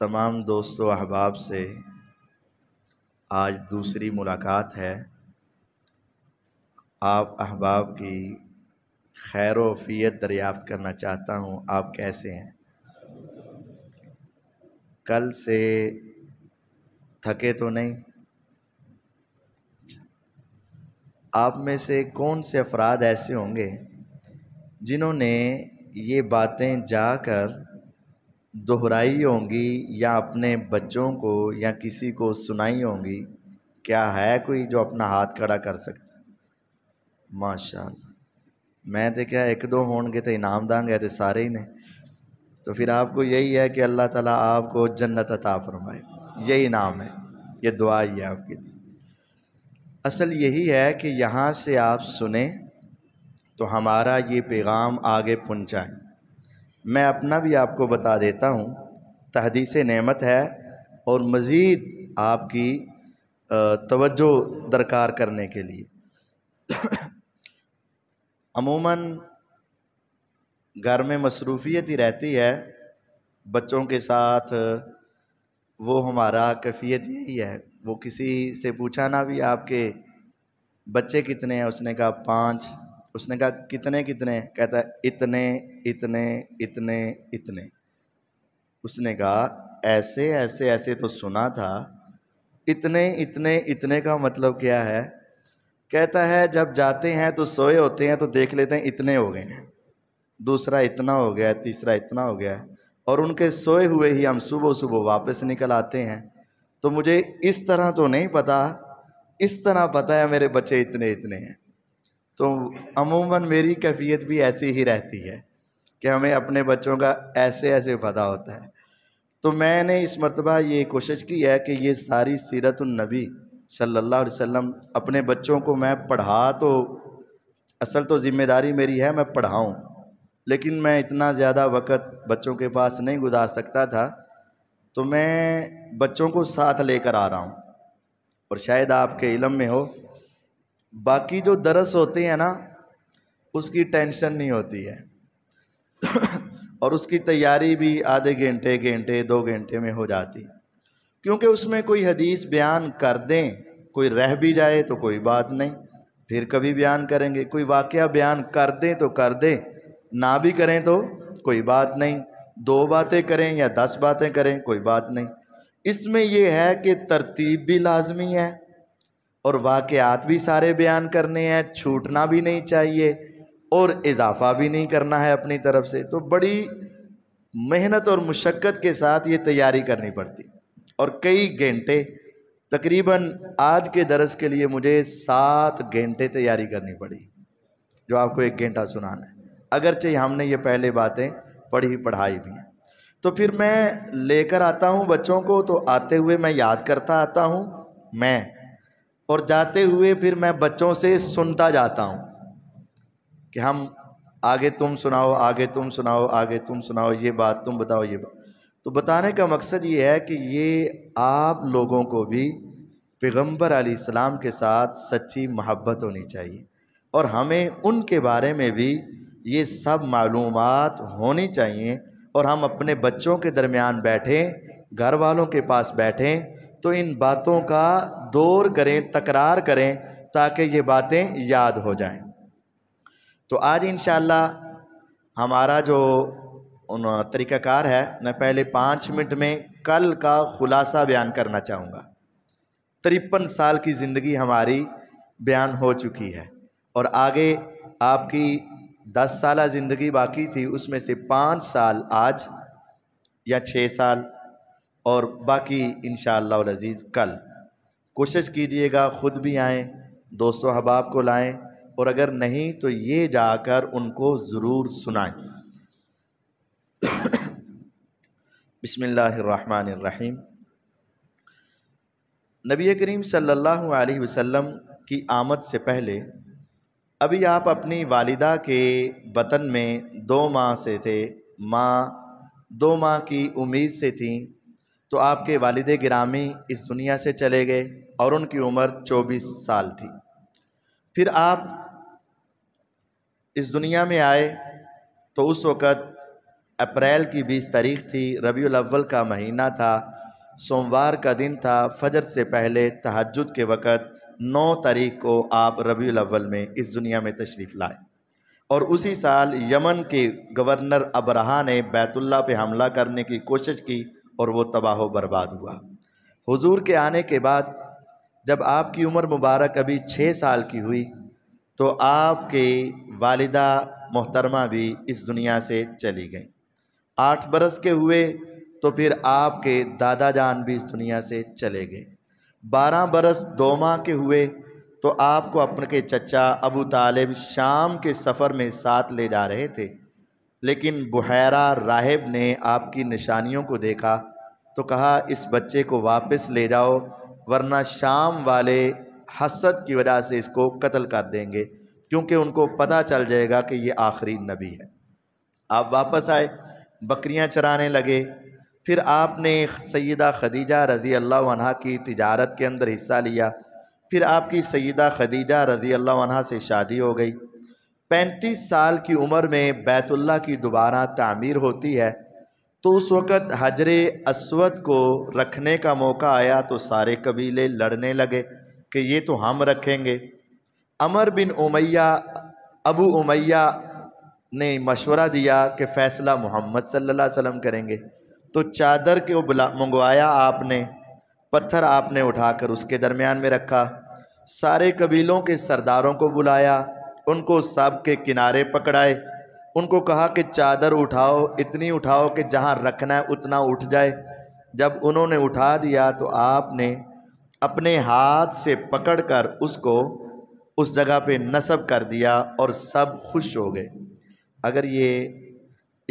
तमाम दोस्तों अहबाब से आज दूसरी मुलाकात है आप अहबाब की खैर वफ़ीत दरियाफ़त करना चाहता हूँ आप कैसे हैं कल से थके तो नहीं आप में से कौन से अफराद ऐसे होंगे जिन्होंने ये बातें जाकर दोहराई होंगी या अपने बच्चों को या किसी को सुनाई होंगी क्या है कोई जो अपना हाथ खड़ा कर सकता माशाल्लाह मैं तो क्या एक दो होंगे तो इनाम दांगे तो सारे ही ने तो फिर आपको यही है कि अल्लाह ताला आपको जन्नत अता फरमाए यही इनाम है ये दुआ ही है आपके लिए असल यही है कि यहाँ से आप सुने तो हमारा ये पैगाम आगे पहुँचाएँ मैं अपना भी आपको बता देता हूँ तहदीस नमत है और मज़ीद आपकी तवज्जो दरकार करने के लिए अमूमन घर में मसरूफ़ीत ही रहती है बच्चों के साथ वो हमारा कैफियत यही है वो किसी से पूछा ना भी आपके बच्चे कितने हैं उसने कहा पाँच उसने कहा कितने कितने कहता है इतने इतने इतने इतने उसने कहा ऐसे ऐसे ऐसे तो सुना था इतने इतने इतने का मतलब क्या है कहता है जब जाते हैं तो सोए होते हैं तो देख लेते हैं इतने हो गए हैं दूसरा इतना हो गया तीसरा इतना हो गया और उनके सोए हुए ही हम सुबह सुबह वापस निकल आते हैं तो मुझे इस तरह तो नहीं पता इस तरह पता है मेरे बच्चे इतने इतने हैं तो अमूमन मेरी कैफियत भी ऐसी ही रहती है कि हमें अपने बच्चों का ऐसे ऐसे पता होता है तो मैंने इस मरतबा ये कोशिश की है कि ये सारी सीरत नबी सल्लल्लाहु अलैहि वसल्लम अपने बच्चों को मैं पढ़ा तो असल तो ज़िम्मेदारी मेरी है मैं पढ़ाऊँ लेकिन मैं इतना ज़्यादा वक़्त बच्चों के पास नहीं गुजार सकता था तो मैं बच्चों को साथ लेकर आ रहा हूँ और शायद आपके इलम में हो बाकी जो दरस होते हैं ना उसकी टेंशन नहीं होती है और उसकी तैयारी भी आधे घंटे घंटे दो घंटे में हो जाती क्योंकि उसमें कोई हदीस बयान कर दें कोई रह भी जाए तो कोई बात नहीं फिर कभी बयान करेंगे कोई वाक़ बयान कर दें तो कर दें ना भी करें तो कोई बात नहीं दो बातें करें या दस बातें करें कोई बात नहीं इसमें यह है कि तरतीब भी लाजमी है और वाक़ात भी सारे बयान करने हैं छूटना भी नहीं चाहिए और इजाफा भी नहीं करना है अपनी तरफ से तो बड़ी मेहनत और मशक्क़त के साथ ये तैयारी करनी पड़ती और कई घंटे तकरीबन आज के दरस के लिए मुझे सात घंटे तैयारी करनी पड़ी जो आपको एक घंटा सुनाना है अगरचे हमने ये पहले बातें पढ़ी पढ़ाई भी हैं तो फिर मैं लेकर आता हूँ बच्चों को तो आते हुए मैं याद करता आता हूँ मैं और जाते हुए फिर मैं बच्चों से सुनता जाता हूँ कि हम आगे तुम सुनाओ आगे तुम सुनाओ आगे तुम सुनाओ ये बात तुम बताओ ये बात तो बताने का मकसद ये है कि ये आप लोगों को भी पैगम्बर आसमाम के साथ सच्ची मोहब्बत होनी चाहिए और हमें उनके बारे में भी ये सब मालूम होनी चाहिए और हम अपने बच्चों के दरमियान बैठें घर वालों के पास बैठें तो इन बातों का दौर करें तकरार करें ताकि ये बातें याद हो जाएं तो आज इन हमारा जो उन तरीक़ाकार है मैं पहले पाँच मिनट में कल का ख़ुलासा बयान करना चाहूँगा तिरपन साल की ज़िंदगी हमारी बयान हो चुकी है और आगे आपकी दस साल ज़िंदगी बाकी थी उसमें से पाँच साल आज या छः साल और बाकी इन शज़ीज़ कल कोशिश कीजिएगा ख़ुद भी आएँ दोस्तों अहबाब को लाएँ और अगर नहीं तो ये जाकर उनको ज़रूर सुनाएं बिसमीम नबी करीम सल्लल्लाहु अलैहि वसल्लम की आमद से पहले अभी आप अपनी वालिदा के बतन में दो माह से थे माँ दो माह की उम्मीद से थीं तो आपके वालद ग्रामी इस दुनिया से चले गए और उनकी उम्र चौबीस साल थी फिर आप इस दुनिया में आए तो उस वक़्त अप्रैल की बीस तारीख थी रबी अव्वल का महीना था सोमवार का दिन था फजर से पहले तहजद के वक़्त नौ तारीख को आप रबी अव्वल में इस दुनिया में तशरीफ़ लाए और उसी साल यमन के गवर्नर अबरहा ने बैतुल्ला पे हमला करने की कोशिश की और वो तबाह बर्बाद हुआ हुजूर के आने के बाद जब आपकी उम्र मुबारक अभी छः साल की हुई तो आपके वालिदा मोहतरमा भी इस दुनिया से चली गई आठ बरस के हुए तो फिर आपके दादा जान भी इस दुनिया से चले गए बारह बरस दो माह के हुए तो आपको अपने के चचा अबू तालिब शाम के सफ़र में साथ ले जा रहे थे लेकिन बुहरा राहिब ने आपकी निशानियों को देखा तो कहा इस बच्चे को वापस ले जाओ वरना शाम वाले हसद की वजह से इसको कत्ल कर देंगे क्योंकि उनको पता चल जाएगा कि ये आखिरी नबी है आप वापस आए बकरियां चराने लगे फिर आपने सैदा खदीजा रज़ी अल्लाह की तिजारत के अंदर हिस्सा लिया फिर आपकी सैदा खदीजा रज़ी अल्लाह से शादी हो गई पैंतीस साल की उम्र में बैतुल्ला की दोबारा तामीर होती है तो उस वक़्त हजर असवद को रखने का मौका आया तो सारे कबीले लड़ने लगे कि ये तो हम रखेंगे अमर बिन उमैया अबू उमैया ने मशवरा दिया कि फ़ैसला मोहम्मद सल्ला अलैहि करेंगे तो चादर के बुला मंगवाया आपने पत्थर आपने उठाकर उसके दरमियान में रखा सारे कबीलों के सरदारों को बुलाया उनको सब के किनारे पकड़ाए उनको कहा कि चादर उठाओ इतनी उठाओ कि जहाँ रखना है उतना उठ जाए जब उन्होंने उठा दिया तो आपने अपने हाथ से पकड़कर उसको उस जगह पे नसब कर दिया और सब खुश हो गए अगर ये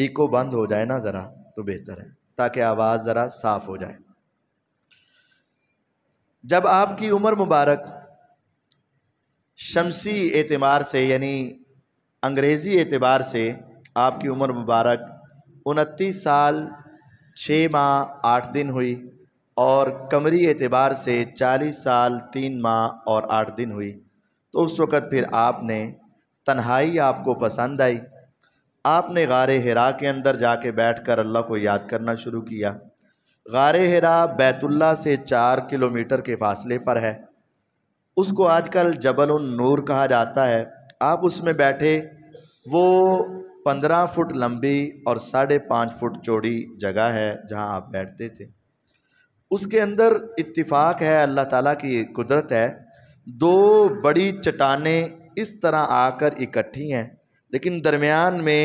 इको बंद हो जाए ना ज़रा तो बेहतर है ताकि आवाज़ ज़रा साफ़ हो जाए जब आपकी उम्र मुबारक शमसी एतबार से यानी अंग्रेज़ी एतबार से आपकी उम्र मुबारक उनतीस साल छः माह आठ दिन हुई और कमरी एतबार से चालीस साल तीन माह और आठ दिन हुई तो उस वक़्त फिर आपने तन्हाई आपको पसंद आई आपने गार हरा के अंदर जाके बैठकर अल्लाह को याद करना शुरू किया गार हरा बैतुल्ला से चार किलोमीटर के फासले पर है उसको आजकल जबल नूर कहा जाता है आप उसमें बैठे वो पंद्रह फुट लंबी और साढ़े पाँच फुट चौड़ी जगह है जहां आप बैठते थे उसके अंदर इत्तिफाक है अल्लाह ताला की कुदरत है दो बड़ी चट्टाने इस तरह आकर इकट्ठी हैं लेकिन दरमियान में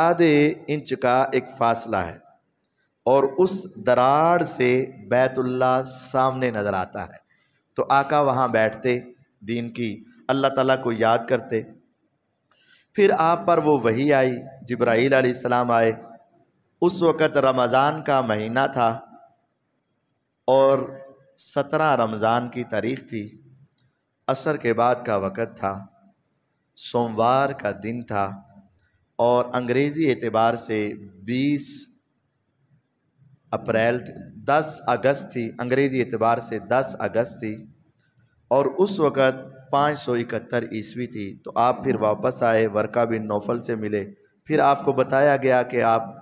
आधे इंच का एक फासला है और उस दरार से बैतुल्ला सामने नज़र आता है तो आका वहाँ बैठते दीन की अल्लाह ताला को याद करते फिर आप पर वो वही आई जब्राईल सलाम आए उस वक़्त रमज़ान का महीना था और सत्रह रमज़ान की तारीख थी असर के बाद का वक़्त था सोमवार का दिन था और अंग्रेज़ी एतबार से बीस अप्रैल दस अगस्त थी अंग्रेज़ी एतबार से दस अगस्त थी और उस वक़्त पाँच सौ इकहत्तर ईस्वी थी तो आप फिर वापस आए वर्का बिन नौफल से मिले फिर आपको बताया गया कि आप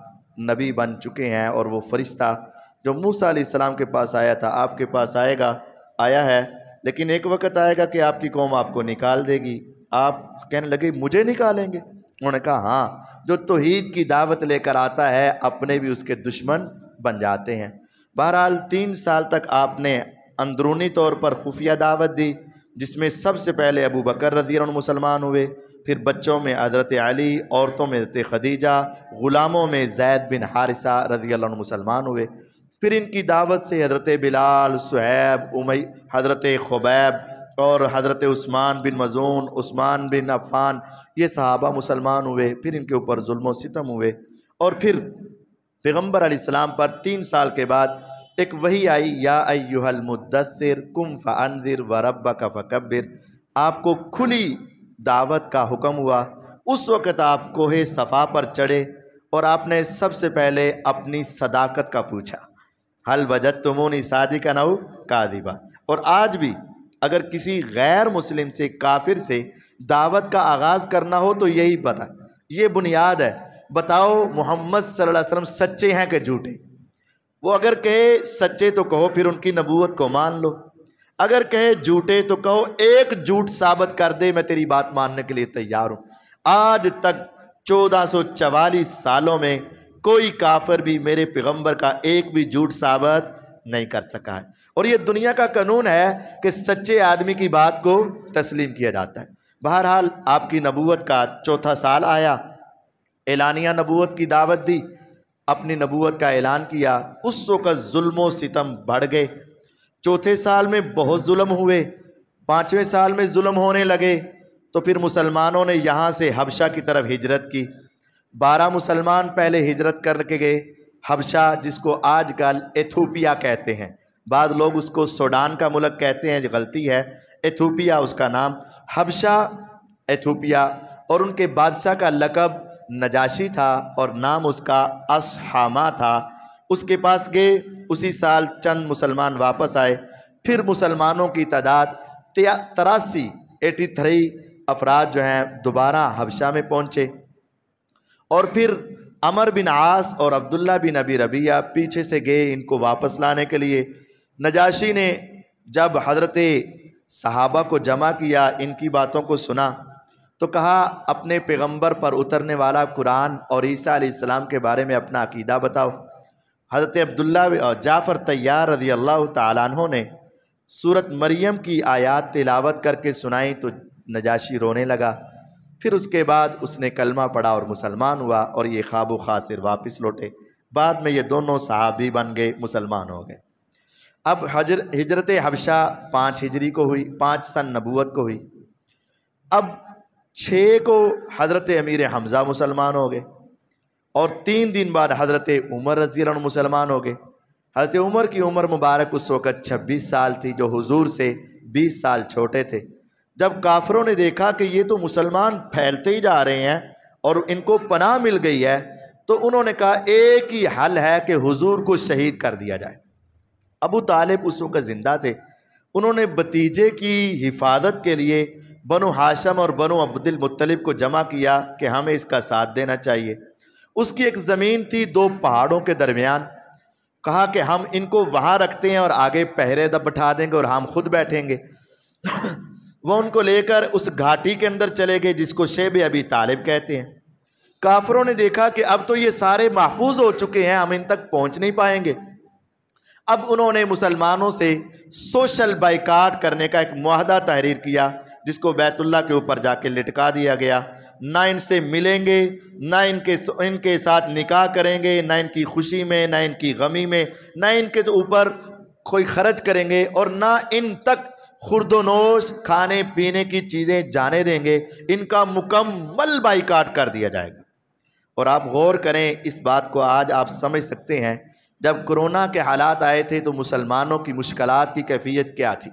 नबी बन चुके हैं और वो फरिश्ता जो मूसा सलाम के पास आया था आपके पास आएगा आया है लेकिन एक वक्त आएगा कि आपकी कौम आपको निकाल देगी आप कहने लगे मुझे निकालेंगे उन्होंने कहा हाँ जो तोहद की दावत लेकर आता है अपने भी उसके दुश्मन बन जाते हैं बहरहाल तीन साल तक आपने अंदरूनी तौर पर खुफिया दावत दी जिसमें सबसे पहले अबू बकर रजी मुसलमान हुए फिर बच्चों में हजरत अली औरतों में हजरत खदीजा ग़ुलामों में जैद बिन हारिसा रजी मुसलमान हुए फिर इनकी दावत से हजरत बिलाल सुहैब उमई हजरत खुबैब और हजरत उस्मान बिन मजून उस्मान बिन अफ़ान ये सहाबा मुसलमान हुए फिर इनके ऊपर जुल्म सितम हुए और फिर पैगम्बर आसमाम पर तीन साल के बाद एक वही आई या अयुहल मुद्दसर कुम फ़ानज़िर व रब्बा का फ़कबिर आपको खुली दावत का हुक्म हुआ उस वक़्त आप कोहे सफ़ा पर चढ़े और आपने सबसे पहले अपनी सदाकत का पूछा हल वजत तुमोनी शादी का नऊ कादिबा और आज भी अगर किसी गैर मुस्लिम से काफिर से दावत का आगाज़ करना हो तो यही पता ये बुनियाद है बताओ मोहम्मद सल्लल्लाहु अलैहि वसल्लम सच्चे हैं कि झूठे वो अगर कहे सच्चे तो कहो फिर उनकी नबूवत को मान लो अगर कहे झूठे तो कहो एक झूठ साबित कर दे मैं तेरी बात मानने के लिए तैयार हूं आज तक चौदह सालों में कोई काफर भी मेरे पैगंबर का एक भी झूठ साबित नहीं कर सका है और ये दुनिया का कानून है कि सच्चे आदमी की बात को तस्लीम किया जाता है बहरहाल आपकी नबूवत का चौथा साल आया एलानिया नबूवत की दावत दी अपनी नबूत का ऐलान किया उस वक़्त जुल्म सितम बढ़ गए चौथे साल में बहुत जुल्म हुए पाँचवें साल में जुल्म होने लगे तो फिर मुसलमानों ने यहाँ से हबशा की तरफ हिजरत की बारह मुसलमान पहले हिजरत करके गए हबशा जिसको आज कल एथोपिया कहते हैं बाद लोग उसको सोडान का मुलक कहते हैं जो गलती है एथोपिया उसका नाम हबशा एथोपिया और उनके बादशाह का लकब नजाशी था और नाम उसका असहामा था उसके पास गए उसी साल चंद मुसलमान वापस आए फिर मुसलमानों की तादाद तरासी एटी थ्री अफराद जो हैं दोबारा हबशा में पहुँचे और फिर अमर बिन आस और अब्दुल्ला बिन अबी रबिया पीछे से गए इनको वापस लाने के लिए नजाशी ने जब हजरत सहाबा को जमा किया इनकी बातों को सुना तो कहा अपने पैगंबर पर उतरने वाला कुरान और ईसा आसमाम के बारे में अपना अकीदा बताओ हज़रत अब्दुल्ला जाफ़र तैयार रजी अल्लाह तहों ने सूरत मरियम की आयात तिलावत करके सुनाई तो नजाशी रोने लगा फिर उसके बाद उसने कलमा पढ़ा और मुसलमान हुआ और ये ख्वाब खासिर वापस लौटे बाद में ये दोनों सहाबी बन गए मुसलमान हो गए अब हजर हिजरत हबशा पाँच हिजरी को हुई पाँच सन नबूत को हुई अब छः को हज़रत अमीर हमज़ा मुसलमान हो गए और तीन दिन बाद हज़रत उमर रजी मुसलमान हो गए हज़रत उमर की उम्र मुबारक उस वक़्त छब्बीस साल थी जो हुजूर से बीस साल छोटे थे जब काफरों ने देखा कि ये तो मुसलमान फैलते ही जा रहे हैं और इनको पनाह मिल गई है तो उन्होंने कहा एक ही हल है कि हुजूर को शहीद कर दिया जाए अबू तालिब उस वक़्त ज़िंदा थे उन्होंने भतीजे की हिफाजत के लिए बनु हाशम और बनु अब्दुल मुत्तलिब को जमा किया कि हमें इसका साथ देना चाहिए उसकी एक ज़मीन थी दो पहाड़ों के दरमियान कहा कि हम इनको वहाँ रखते हैं और आगे पहरे दब बैठा देंगे और हम खुद बैठेंगे वह उनको लेकर उस घाटी के अंदर चले गए जिसको शेब अभी तालिब कहते हैं काफरों ने देखा कि अब तो ये सारे महफूज हो चुके हैं हम इन तक पहुँच नहीं पाएंगे अब उन्होंने मुसलमानों से सोशल बाइकाट करने का एक माहदा तहरीर किया जिसको बैतुल्ला के ऊपर जाके लटका दिया गया ना इनसे मिलेंगे ना इनके इनके साथ निकाह करेंगे ना इनकी खुशी में ना इनकी गमी में ना इनके तो ऊपर कोई खर्च करेंगे और ना इन तक खुरदोनोश खाने पीने की चीज़ें जाने देंगे इनका मुकम्मल बाइकाट कर दिया जाएगा और आप गौर करें इस बात को आज आप समझ सकते हैं जब कोरोना के हालात आए थे तो मुसलमानों की मुश्किल की कैफियत क्या थी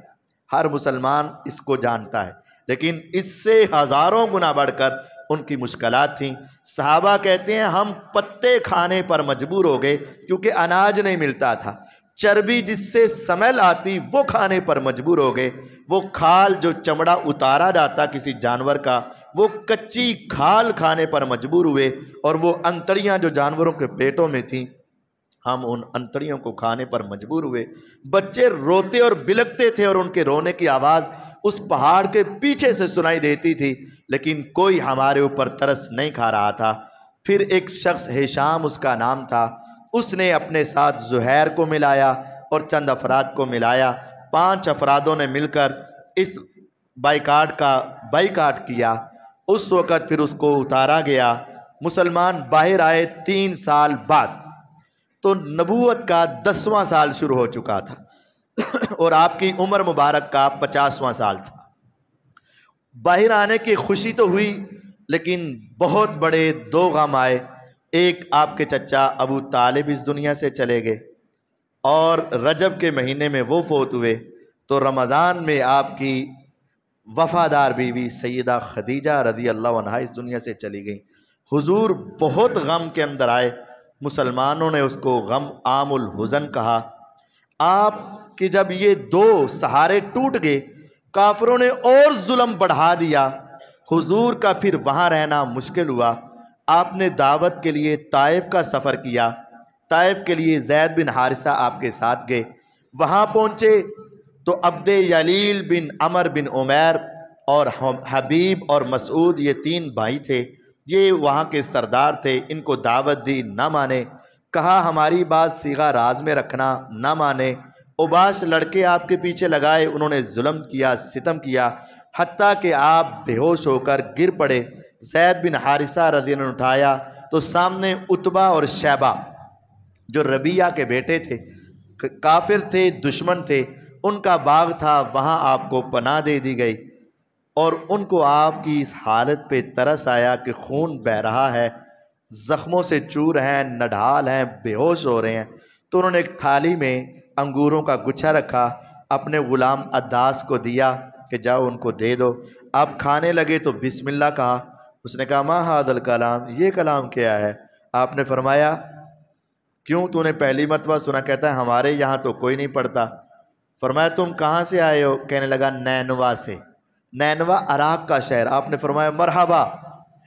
हर मुसलमान इसको जानता है लेकिन इससे हज़ारों गुना बढ़कर उनकी मुश्किल थी साहबा कहते हैं हम पत्ते खाने पर मजबूर हो गए क्योंकि अनाज नहीं मिलता था चर्बी जिससे समल आती वो खाने पर मजबूर हो गए वो खाल जो चमड़ा उतारा जाता किसी जानवर का वो कच्ची खाल खाने पर मजबूर हुए और वो अंतड़ियाँ जो जानवरों के पेटों में थीं हम उन अंतड़ियों को खाने पर मजबूर हुए बच्चे रोते और बिलकते थे और उनके रोने की आवाज़ उस पहाड़ के पीछे से सुनाई देती थी लेकिन कोई हमारे ऊपर तरस नहीं खा रहा था फिर एक शख्स हेशाम उसका नाम था उसने अपने साथ जहैर को मिलाया और चंद अफराद को मिलाया पांच अफरादों ने मिलकर इस बाइकाट का बाइकाट किया उस वक़्त फिर उसको उतारा गया मुसलमान बाहर आए तीन साल बाद तो नबूत का दसवां साल शुरू हो चुका था और आपकी उम्र मुबारक का पचासवां साल था बाहर आने की खुशी तो हुई लेकिन बहुत बड़े दो गम आए एक आपके चचा अबू तालिब इस दुनिया से चले गए और रजब के महीने में वो फोत हुए तो रमज़ान में आपकी वफ़ादार बीवी सैदा खदीजा रदी अल्लाह इस दुनिया से चली गई हुजूर बहुत गम के अंदर आए मुसलमानों ने उसको गम आमुल हुज़न कहा आप कि जब ये दो सहारे टूट गए काफरों ने और जुल्म बढ़ा दिया हुजूर का फिर वहाँ रहना मुश्किल हुआ आपने दावत के लिए ताइफ का सफ़र किया ताइफ के लिए जैद बिन हारिसा आपके साथ गए वहाँ पहुँचे तो अब्द यलील बिन अमर बिन उमैर और हबीब और मसूद ये तीन भाई थे ये वहाँ के सरदार थे इनको दावत दी ना माने कहा हमारी बात सीगा राज में रखना ना माने उबास लड़के आपके पीछे लगाए उन्होंने जुल्म किया सितम किया हती कि आप बेहोश होकर गिर पड़े जैद बिन हारिसा रजी ने उठाया तो सामने उतबा और शैबा जो रबिया के बेटे थे काफिर थे दुश्मन थे उनका बाग था वहाँ आपको पनाह दे दी गई और उनको आपकी इस हालत पे तरस आया कि खून बह रहा है ज़ख्मों से चूर हैं नढाल हैं बेहोश हो रहे हैं तो उन्होंने एक थाली में अंगूरों का गुच्छा रखा अपने ग़ुलाम अद्दास को दिया कि जाओ उनको दे दो अब खाने लगे तो बिस्मिल्लाह कहा उसने कहा माँ हादल कलाम ये कलाम क्या है आपने फरमाया क्यों तूने पहली मरतबा सुना कहता है हमारे यहाँ तो कोई नहीं पढ़ता फरमाया तुम कहाँ से आए हो कहने लगा नैनवा से नैनवा अराक का शहर आपने फरमाया मरहबा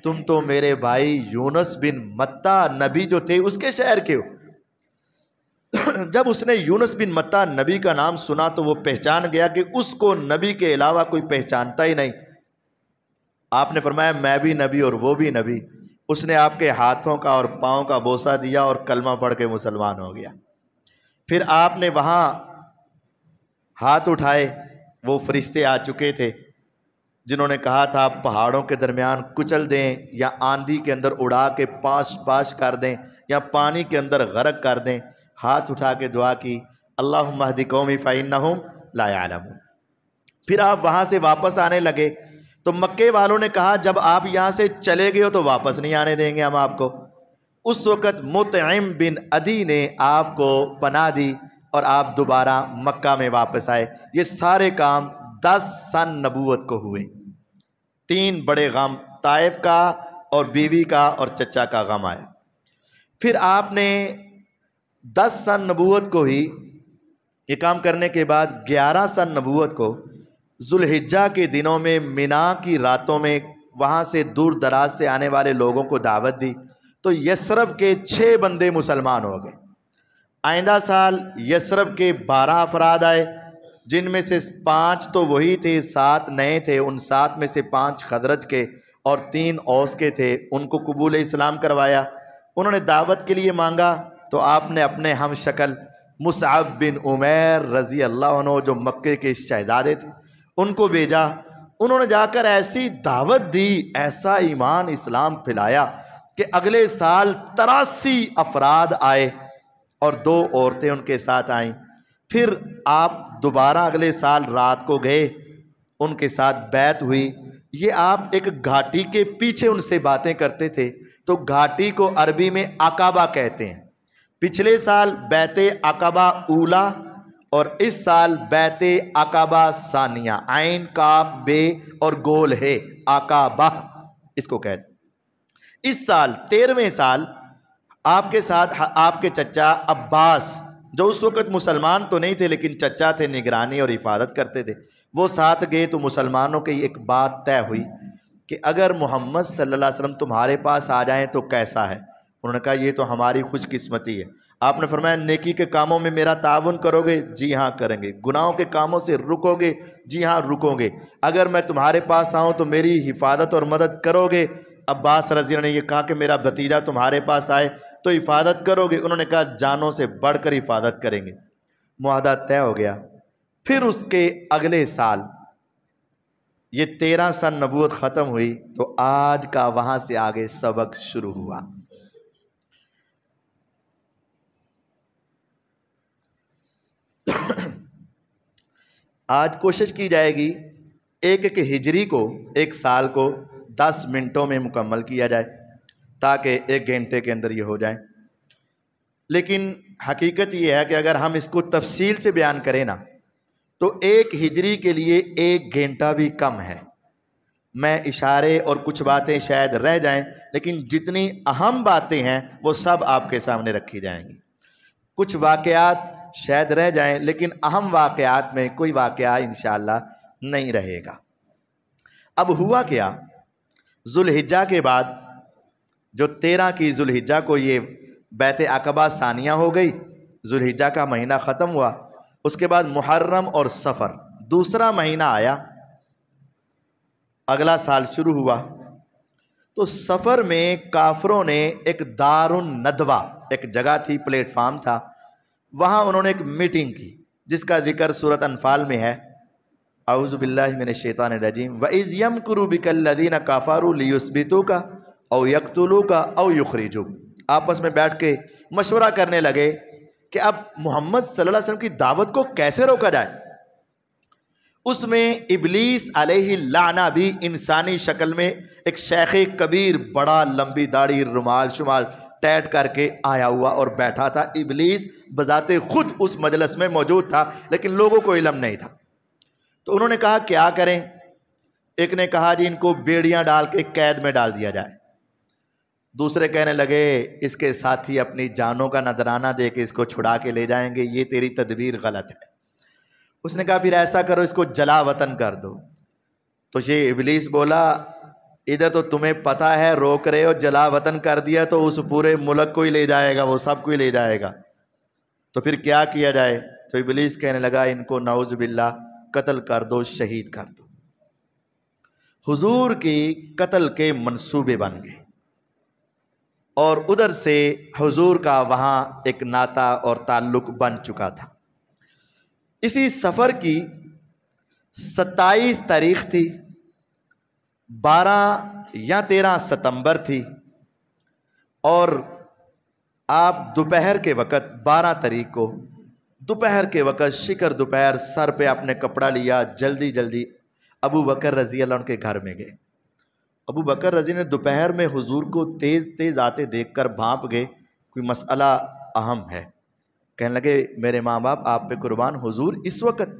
तुम तो मेरे भाई यूनस बिन मत्ता नबी जो थे उसके शहर के हो जब उसने यूनस बिन मत्ता नबी का नाम सुना तो वो पहचान गया कि उसको नबी के अलावा कोई पहचानता ही नहीं आपने फरमाया मैं भी नबी और वो भी नबी उसने आपके हाथों का और पाँव का बोसा दिया और कलमा पढ़ के मुसलमान हो गया फिर आपने वहाँ हाथ उठाए वो फरिश्ते आ चुके थे जिन्होंने कहा था आप पहाड़ों के दरमियान कुचल दें या आंधी के अंदर उड़ा के पास पास कर दें या पानी के अंदर गर्क कर दें हाथ उठा के दुआ की अल्लाह महदी कौमी फ़ाइन नहम लायालम फिर आप वहाँ से वापस आने लगे तो मक्के वालों ने कहा जब आप यहाँ से चले गए हो तो वापस नहीं आने देंगे हम आपको उस वक़्त मुतम बिन अदी ने आपको पना दी और आप दोबारा मक्का में वापस आए ये सारे काम दस सन नबूत को हुए तीन बड़े गम ताइफ का और बीवी का और चचा का गम आया फिर आपने दस सन नबूत को ही ये काम करने के बाद ग्यारह सन नबूत को ज़ुल्हिजा के दिनों में मिना की रातों में वहाँ से दूर दराज से आने वाले लोगों को दावत दी तो यसरब के छः बंदे मुसलमान हो गए आइंदा साल यसरब के बारह अफराद आए जिनमें से पाँच तो वही थे सात नए थे उन सात में से पाँच खदरज के और तीन औस के थे उनको कबूल इस्लाम करवाया उन्होंने दावत के लिए मांगा तो आपने अपने हम शक्ल मुसाब बिन उमैर रज़ी अल्लाह जो मक्के के शहजादे थे उनको भेजा उन्होंने जाकर ऐसी दावत दी ऐसा ईमान इस्लाम फैलाया कि अगले साल तरासी अफराद आए और दो औरतें उनके साथ आईं फिर आप दोबारा अगले साल रात को गए उनके साथ बैत हुई ये आप एक घाटी के पीछे उनसे बातें करते थे तो घाटी को अरबी में अकाबा कहते हैं पिछले साल बैत अकबा ऊला और इस साल बैत अकबा सानिया आइन काफ बे और गोल है अकाबा इसको कह इस साल तेरहवें साल आपके साथ आपके चचा अब्बास जो उस वक़्त मुसलमान तो नहीं थे लेकिन चचा थे निगरानी और हिफाजत करते थे वो साथ गए तो मुसलमानों की एक बात तय हुई कि अगर मोहम्मद सल्लल्लाहु अलैहि वसल्लम तुम्हारे पास आ जाएं तो कैसा है उन्होंने कहा ये तो हमारी खुशकिस्मती है आपने फरमाया नेकी के कामों में मेरा ताउन करोगे जी हाँ करेंगे गुनाहों के कामों से रुकोगे जी हाँ रुकोगे अगर मैं तुम्हारे पास आऊँ तो मेरी हिफाजत और मदद करोगे अब्बास रजी ने यह कहा कि मेरा भतीजा तुम्हारे पास आए तो हिफाजत करोगे उन्होंने कहा जानों से बढ़कर हिफाजत करेंगे माहदा तय हो गया फिर उसके अगले साल ये तेरह सन नबूत ख़त्म हुई तो आज का वहाँ से आगे सबक शुरू हुआ आज कोशिश की जाएगी एक एक हिजरी को एक साल को दस मिनटों में मुकम्मल किया जाए ताकि एक घंटे के अंदर ये हो जाए लेकिन हकीकत ये है कि अगर हम इसको तफसील से बयान करें ना तो एक हिजरी के लिए एक घंटा भी कम है मैं इशारे और कुछ बातें शायद रह जाएं लेकिन जितनी अहम बातें हैं वो सब आपके सामने रखी जाएंगी कुछ वाकयात शायद रह जाएं लेकिन अहम वाक़ात में कोई वाक़ इन नहीं रहेगा अब हुआ क्या जुल्हिजा के बाद जो तेरह की जुल्हिजा को ये बैत अकबा सानिया हो गई जुल्हिजा का महीना ख़त्म हुआ उसके बाद मुहर्रम और सफ़र दूसरा महीना आया अगला साल शुरू हुआ तो सफ़र में काफरों ने एक दारुन नदवा एक जगह थी प्लेटफार्म था वहाँ उन्होंने एक मीटिंग की जिसका जिक्र सूरत अनफाल में है आउज़बिल्लिन शैतान रजीम व इज़ यम करुबिकल्लिन काफ़ारू लियुसबितू का औ यकतुलू का औ युखरीजू आपस में बैठ के मशवरा करने लगे कि अब मोहम्मद सल्लल्लाहु अलैहि वसल्लम की दावत को कैसे रोका जाए उसमें इबलीस अलही लाना भी इंसानी शक्ल में एक शेख कबीर बड़ा लंबी दाढ़ी रुमाल शुमाल टैट करके आया हुआ और बैठा था इबलीस बजाते खुद उस मजलस में मौजूद था लेकिन लोगों को इलम नहीं था तो उन्होंने कहा क्या करें एक ने कहा जी इनको बेड़ियाँ डाल के कैद में डाल दिया जाए दूसरे कहने लगे इसके साथी अपनी जानों का नजराना दे के इसको छुड़ा के ले जाएंगे ये तेरी तदबीर गलत है उसने कहा फिर ऐसा करो इसको जला वतन कर दो तो ये इबलीस बोला इधर तो तुम्हें पता है रोक रहे हो जला वतन कर दिया तो उस पूरे मुल्क को ही ले जाएगा वो सब को ही ले जाएगा तो फिर क्या किया जाए तो इबलीस कहने लगा इनको नाउज बिल्ला कत्ल कर दो शहीद कर दो हुजूर की कत्ल के मंसूबे बन गए और उधर से हुजूर का वहाँ एक नाता और ताल्लुक बन चुका था इसी सफ़र की सत्ताईस तारीख थी बारह या तेरह सितंबर थी और आप दोपहर के वक़्त बारह तारीख को दोपहर के वक़्त शिकर दोपहर सर पे आपने कपड़ा लिया जल्दी जल्दी अबू बकर रज़ी अल्लाह उनके घर में गए अबू बकर रज़ी ने दोपहर में हुजूर को तेज़ तेज़ आते देखकर भांप गए कोई मसला अहम है कहने लगे मेरे माँ बाप आप पे कुर्बान हुजूर इस वक्त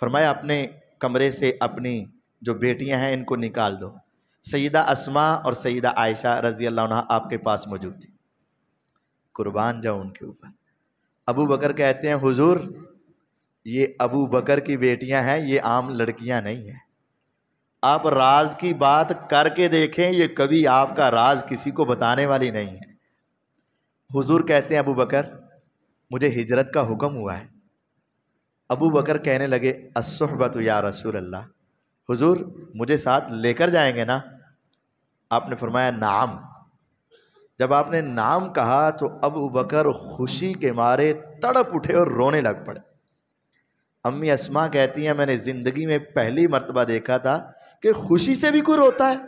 फरमाया अपने कमरे से अपनी जो बेटियां हैं इनको निकाल दो सईदा असमा और सईदा आयशा रजी अल्लाह आपके पास मौजूद थी कुर्बान जाओ उनके ऊपर अबू बकर कहते हैं हुजूर ये अबू बकर की बेटियां हैं ये आम लड़कियां नहीं हैं आप राज की बात करके देखें ये कभी आपका राज किसी को बताने वाली नहीं है हुजूर कहते हैं अबू बकर मुझे हिजरत का हुक्म हुआ है अबू बकर कहने लगे असहबत या रसूल अल्लाह हुजूर मुझे साथ लेकर जाएंगे ना आपने फरमाया नाम जब आपने नाम कहा तो अबू बकर खुशी के मारे तड़प उठे और रोने लग पड़े अम्मी असमा कहती हैं मैंने ज़िंदगी में पहली मरतबा देखा था कि खुशी से भी कोई रोता है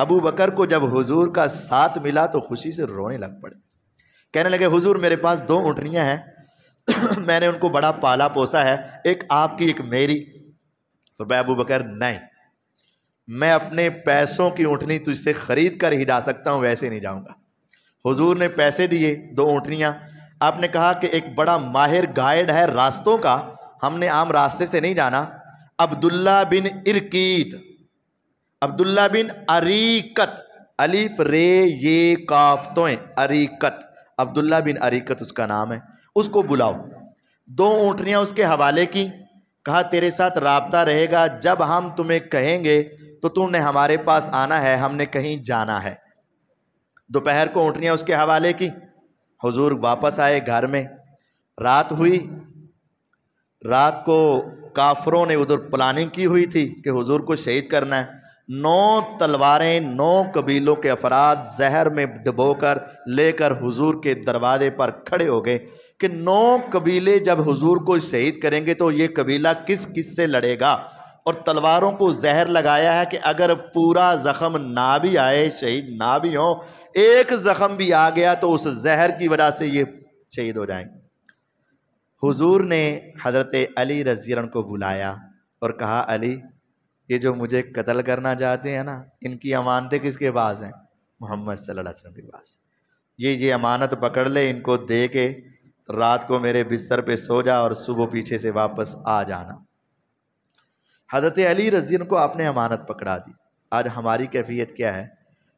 अबू बकर को जब हुजूर का साथ मिला तो खुशी से रोने लग पड़े कहने लगे हुजूर मेरे पास दो उठनियाँ हैं मैंने उनको बड़ा पाला पोसा है एक आपकी एक मेरी फरमाया तो अबू बकर नहीं मैं अपने पैसों की ऊँटनी तुझसे ख़रीद कर ही जा सकता हूँ वैसे नहीं जाऊँगा हुजूर ने पैसे दिए दो ऊँटनियाँ आपने कहा कि एक बड़ा माहिर गाइड है रास्तों का हमने आम रास्ते से नहीं जाना अब्दुल्ला बिन इरकीत अब्दुल्ला बिन अरीकत अलीफ रे ये काफ अरीकत अब्दुल्ला बिन अरीकत उसका नाम है उसको बुलाओ दो ऊँटनियाँ उसके हवाले की कहा तेरे साथ रबता रहेगा जब हम तुम्हें कहेंगे तो तुमने हमारे पास आना है हमने कहीं जाना है दोपहर को ऊँटनियाँ उसके हवाले की हुजूर वापस आए घर में रात हुई रात को काफरों ने उधर प्लानिंग की हुई थी कि हुजूर को शहीद करना है नौ तलवारें नौ कबीलों के अफराद जहर में डुबोकर लेकर हुजूर के दरवाजे पर खड़े हो गए कि नौ कबीले जब हुजूर को शहीद करेंगे तो ये कबीला किस किस से लड़ेगा और तलवारों को जहर लगाया है कि अगर पूरा जख्म ना भी आए शहीद ना भी हो एक जख्म भी आ गया तो उस जहर की वजह से ये शहीद हो जाएंगे हुजूर ने हज़रत अली रजीरन को बुलाया और कहा अली ये जो मुझे कत्ल करना चाहते हैं ना इनकी अमानतें किसके पास हैं मोहम्मद सल्लल्लाहु अलैहि वसल्लम के पास ये ये अमानत पकड़ ले इनको दे के रात को मेरे बिस्तर पे सो जा और सुबह पीछे से वापस आ जाना हजरत अली रजीन को आपने अमानत पकड़ा दी आज हमारी कैफियत क्या है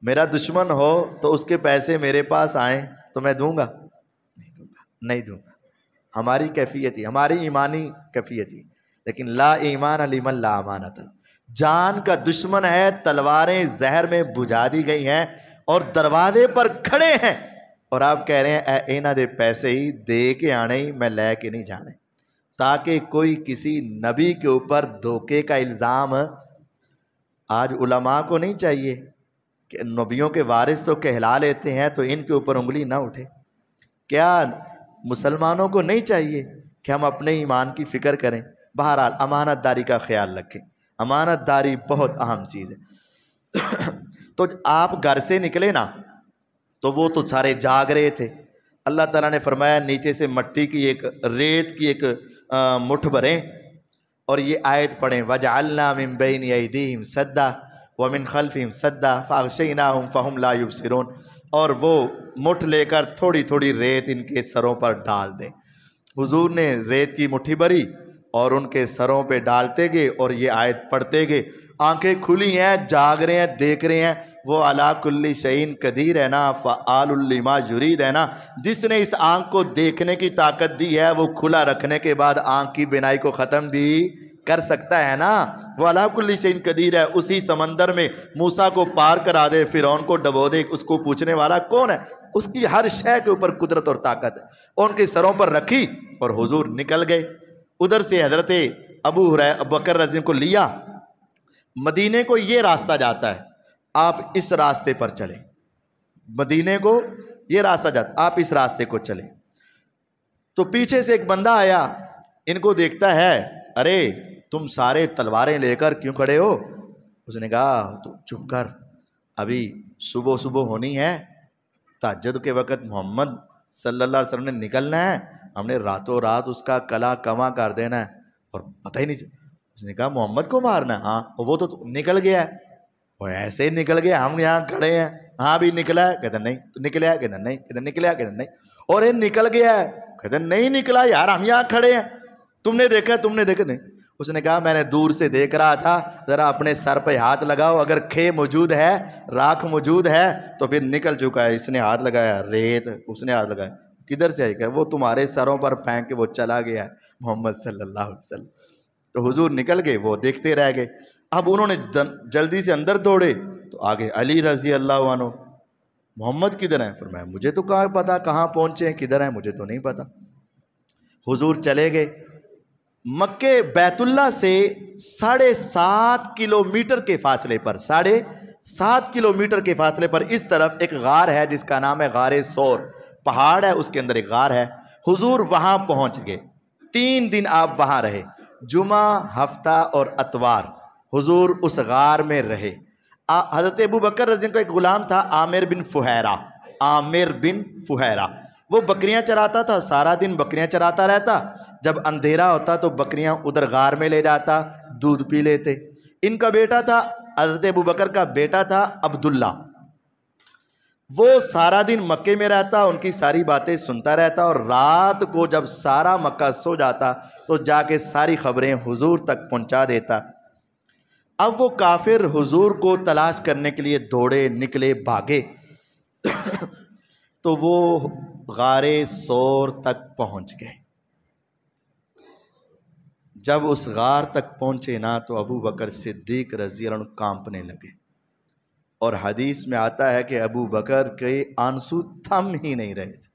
मेरा दुश्मन हो तो उसके पैसे मेरे पास आए तो मैं दूंगा नहीं दूंगा नहीं दूंगा हमारी कैफियत ही हमारी ईमानी कैफियत ही लेकिन ला ईमान अलीम ला अमानत जान का दुश्मन है तलवारें जहर में बुझा दी गई हैं और दरवाजे पर खड़े हैं और आप कह रहे हैं इन्हों के पैसे ही दे के आने ही मैं ले के नहीं जाने ताकि कोई किसी नबी के ऊपर धोखे का इल्ज़ाम आज उलमा को नहीं चाहिए कि नबियों के वारिस तो कहला लेते हैं तो इनके ऊपर उंगली ना उठे क्या मुसलमानों को नहीं चाहिए कि हम अपने ईमान की फ़िक्र करें बहरहाल अमानत दारी का ख्याल रखें अमानत दारी बहुत अहम चीज़ है तो आप घर से निकले ना तो वो तो सारे जाग रहे थे अल्लाह ताला ने फरमाया नीचे से मट्टी की एक रेत की एक मुठ भरें और ये आयत पढ़ें मिन मिम्बिन यदीम सद्दा वमिन खलफीम सद्दा फ़ाशना हम फ़हम लायुब सिरोन और वो मुठ लेकर थोड़ी थोड़ी रेत इनके सरों पर डाल दें हुजूर ने रेत की मुट्ठी भरी और उनके सरों पे डालते गए और ये आयत पढ़ते गए आंखें खुली हैं जाग रहे हैं देख रहे हैं वो अलाकुल्ली शहीन कदीर है ना फ़ालमा जुरीद है ना जिसने इस आँख को देखने की ताकत दी है वो खुला रखने के बाद आँख की बिनाई को ख़त्म भी कर सकता है ना वो अलाकुल्ली शहीन कदीर है उसी समंदर में मूसा को पार करा दे फिर को डबो दे उसको पूछने वाला कौन है उसकी हर शह के ऊपर कुदरत और ताकत है उनके सरों पर रखी और हुजूर निकल गए उधर से हजरत अबू हुर बकर रजीम को लिया मदीने को ये रास्ता जाता है आप इस रास्ते पर चले मदीने को ये रास्ता जाता आप इस रास्ते को चले तो पीछे से एक बंदा आया इनको देखता है अरे तुम सारे तलवारें लेकर क्यों खड़े हो उसने कहा तो चुप कर अभी सुबह सुबह होनी है ताजद के वक़्त मोहम्मद सल्ला अलैहि ने निकलना है हमने रातों रात उसका कला कमा कर देना है और पता ही नहीं उसने कहा मोहम्मद को मारना हाँ वो तो निकल गया है वो ऐसे ही निकल गया हम यहाँ खड़े हैं हाँ भी निकला है कहते नहीं तो निकलिया कहते नहीं कहते निकला कहते नहीं और ये निकल गया है कहते नहीं निकला यार हम यहाँ खड़े हैं तुमने देखा तुमने देखा नहीं उसने कहा मैंने दूर से देख रहा था ज़रा अपने सर पे हाथ लगाओ अगर खे मौजूद है राख मौजूद है तो फिर निकल चुका है इसने हाथ लगाया रेत उसने हाथ लगाया किधर से आई क्या वो तुम्हारे सरों पर फेंक के वो चला गया मोहम्मद सल्लल्लाहु अलैहि वसल्लम तो हुजूर निकल गए वो देखते रह गए अब उन्होंने जल्दी से अंदर दौड़े तो आगे अली रजी अल्लाह वनो मोहम्मद किधर हैं फरमाया मुझे तो कहाँ पता कहाँ पहुँचे हैं किधर हैं मुझे तो नहीं पता हुजूर चले गए मक्के बैतुल्ला से साढ़े सात किलोमीटर के फासले पर साढ़े सात किलोमीटर के फासले पर इस तरफ एक गार है जिसका नाम है गार सौर पहाड़ है उसके अंदर एक गार है हुजूर वहाँ पहुँच गए तीन दिन आप वहाँ रहे जुमा हफ्ता और अतवार हुजूर उस गार में रहे हज़रत अबू बकर रजन का एक ग़ुलाम था आमिर बिन फुहरा आमिर बिन फुहरा वो बकरियां चराता था सारा दिन बकरियां चराता रहता जब अंधेरा होता तो बकरियां उधर गार में ले जाता दूध पी लेते इनका बेटा था हज़रत अबू बकर का बेटा था अब्दुल्ला वो सारा दिन मक्के में रहता उनकी सारी बातें सुनता रहता और रात को जब सारा मक्का सो जाता तो जाके सारी खबरें हुजूर तक पहुंचा देता अब वो काफिर हुजूर को तलाश करने के लिए दौड़े निकले भागे तो वो गारे सोर तक पहुंच गए जब उस गार तक पहुंचे ना तो अबू बकर सिद्दीक रजी कांपने लगे और हदीस में आता है कि अबू बकर के आंसू थम ही नहीं रहे थे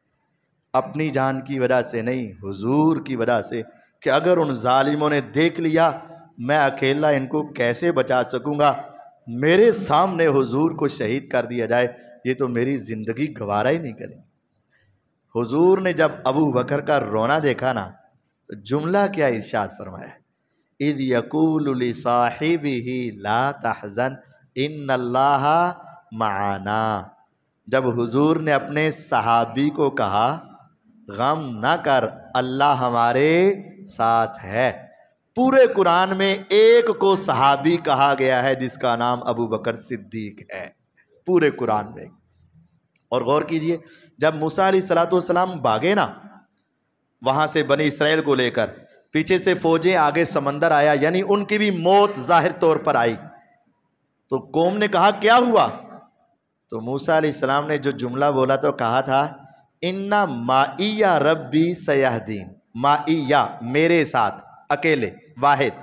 अपनी जान की वजह से नहीं हुजूर की वजह से कि अगर उन जालिमों ने देख लिया मैं अकेला इनको कैसे बचा सकूँगा मेरे सामने हुजूर को शहीद कर दिया जाए ये तो मेरी ज़िंदगी गवारा ही नहीं करेगी हुजूर ने जब अबू बकर का रोना देखा ना तो जुमला क्या इर्शाद फरमाया इद यकूल साहिब ही ला तहजन इन अल्लाह माना जब हुजूर ने अपने सहाबी को कहा गम ना कर अल्लाह हमारे साथ है पूरे कुरान में एक को सहाबी कहा गया है जिसका नाम अबू बकर सिद्दीक है पूरे कुरान में और गौर कीजिए जब मूसा सलाम भागे ना वहाँ से बने इसराइल को लेकर पीछे से फौजें आगे समंदर आया यानी उनकी भी मौत जाहिर तौर पर आई तो कौम ने कहा क्या हुआ तो मूसा सलाम ने जो जुमला बोला तो कहा था इन्ना माइया रबी सयाहदीन माइया मेरे साथ अकेले वाहिद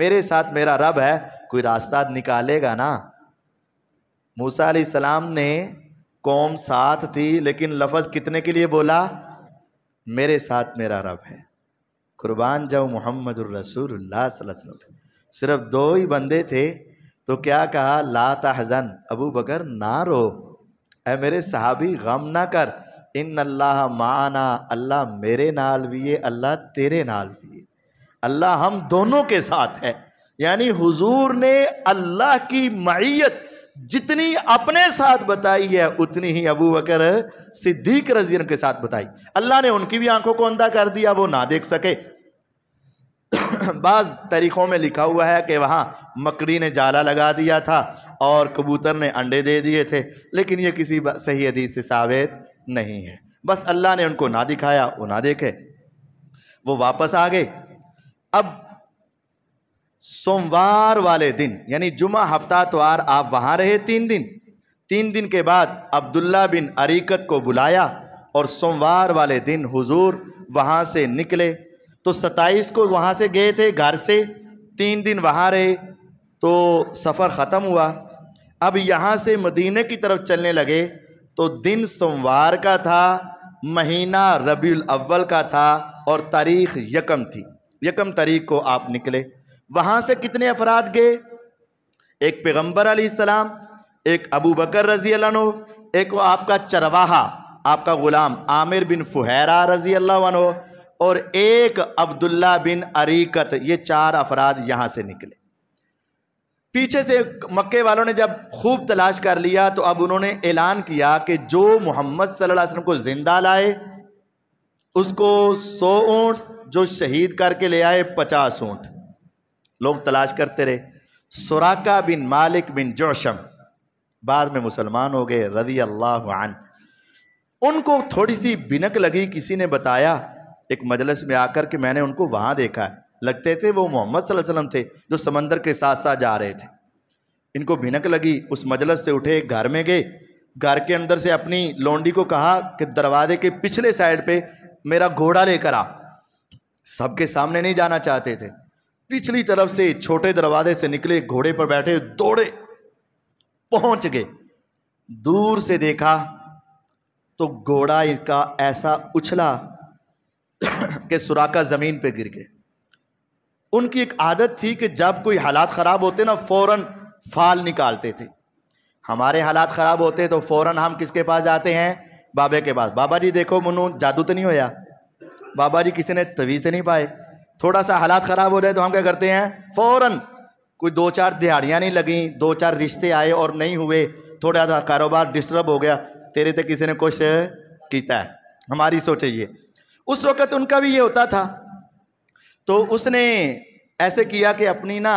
मेरे साथ मेरा रब है कोई रास्ता निकालेगा ना मूसा सलाम ने कौम साथ थी लेकिन लफज कितने के लिए बोला मेरे साथ मेरा रब है कुर्बान जाओ मोहम्मद रसूलुल्लाह सिर्फ दो ही बंदे थे तो क्या कहा ला हजन अबू बकर ना रो ए मेरे साहबी गम ना कर इन अल्लाह माना अल्लाह मेरे नाल भी है अल्लाह तेरे नाल भी अल्लाह हम दोनों के साथ है यानी हुजूर ने अल्लाह की मैत जितनी अपने साथ बताई है उतनी ही अबू बकर सिद्दीक रजी के साथ बताई अल्लाह ने उनकी भी आंखों को अंधा कर दिया वो ना देख सके बाज तरीक़ों में लिखा हुआ है कि वहां मकड़ी ने जाला लगा दिया था और कबूतर ने अंडे दे दिए थे लेकिन ये किसी सही अदीज से साबित नहीं है बस अल्लाह ने उनको ना दिखाया वो ना देखे वो वापस आ गए अब सोमवार वाले दिन यानी जुमा तो आप वहाँ रहे तीन दिन तीन दिन के बाद अब्दुल्ला बिन अरीकत को बुलाया और सोमवार वाले दिन हुजूर वहाँ से निकले तो सत्ताईस को वहाँ से गए थे घर से तीन दिन वहाँ रहे तो सफ़र ख़त्म हुआ अब यहाँ से मदीने की तरफ चलने लगे तो दिन सोमवार का था महीना रबी अव्वल का था और तारीख यकम थी यकम तारीख को आप निकले वहाँ से कितने अफराद गए एक पैगम्बर सलाम एक अबू बकर रजी अल्लाह एक आपका चरवाहा आपका ग़ुलाम आमिर बिन फुहरा रजी अल्लाह और एक अब्दुल्ला बिन अरीकत ये चार अफराद यहाँ से निकले पीछे से मक्के वालों ने जब खूब तलाश कर लिया तो अब उन्होंने ऐलान किया कि जो मोहम्मद सल्लल्लाहु अलैहि वसल्लम को ज़िंदा लाए उसको सौ ऊँट जो शहीद करके ले आए पचास ऊँट लोग तलाश करते रहे सुराका बिन मालिक बिन जोशम बाद में मुसलमान हो गए रजी अल्लाह उनको थोड़ी सी बिनक लगी किसी ने बताया एक मजलस में आकर के मैंने उनको वहाँ देखा है लगते थे वो मोहम्मद वसल्लम थे जो समंदर के साथ साथ जा रहे थे इनको भिनक लगी उस मजलस से उठे घर में गए घर के अंदर से अपनी लोंडी को कहा कि दरवाजे के पिछले साइड पे मेरा घोड़ा लेकर आ सबके सामने नहीं जाना चाहते थे पिछली तरफ से छोटे दरवाजे से निकले घोड़े पर बैठे दौड़े पहुंच गए दूर से देखा तो घोड़ा इसका ऐसा उछला कि सुराखा ज़मीन पे गिर गए उनकी एक आदत थी कि जब कोई हालात ख़राब होते ना फ़ौरन फाल निकालते थे हमारे हालात ख़राब होते तो फ़ौरन हम किसके पास जाते हैं बाबे के पास बाबा जी देखो मनु जादू तो नहीं होया बाबा जी किसी ने तवी से नहीं पाए थोड़ा सा हालात ख़राब हो जाए तो हम क्या करते हैं फ़ौरन कोई दो चार दिहाड़ियाँ नहीं लगें दो चार रिश्ते आए और नहीं हुए थोड़ा सा कारोबार डिस्टर्ब हो गया तेरे तक तो किसी ने कुछ किया है हमारी सोच है ये उस वक़्त उनका भी ये होता था तो उसने ऐसे किया कि अपनी ना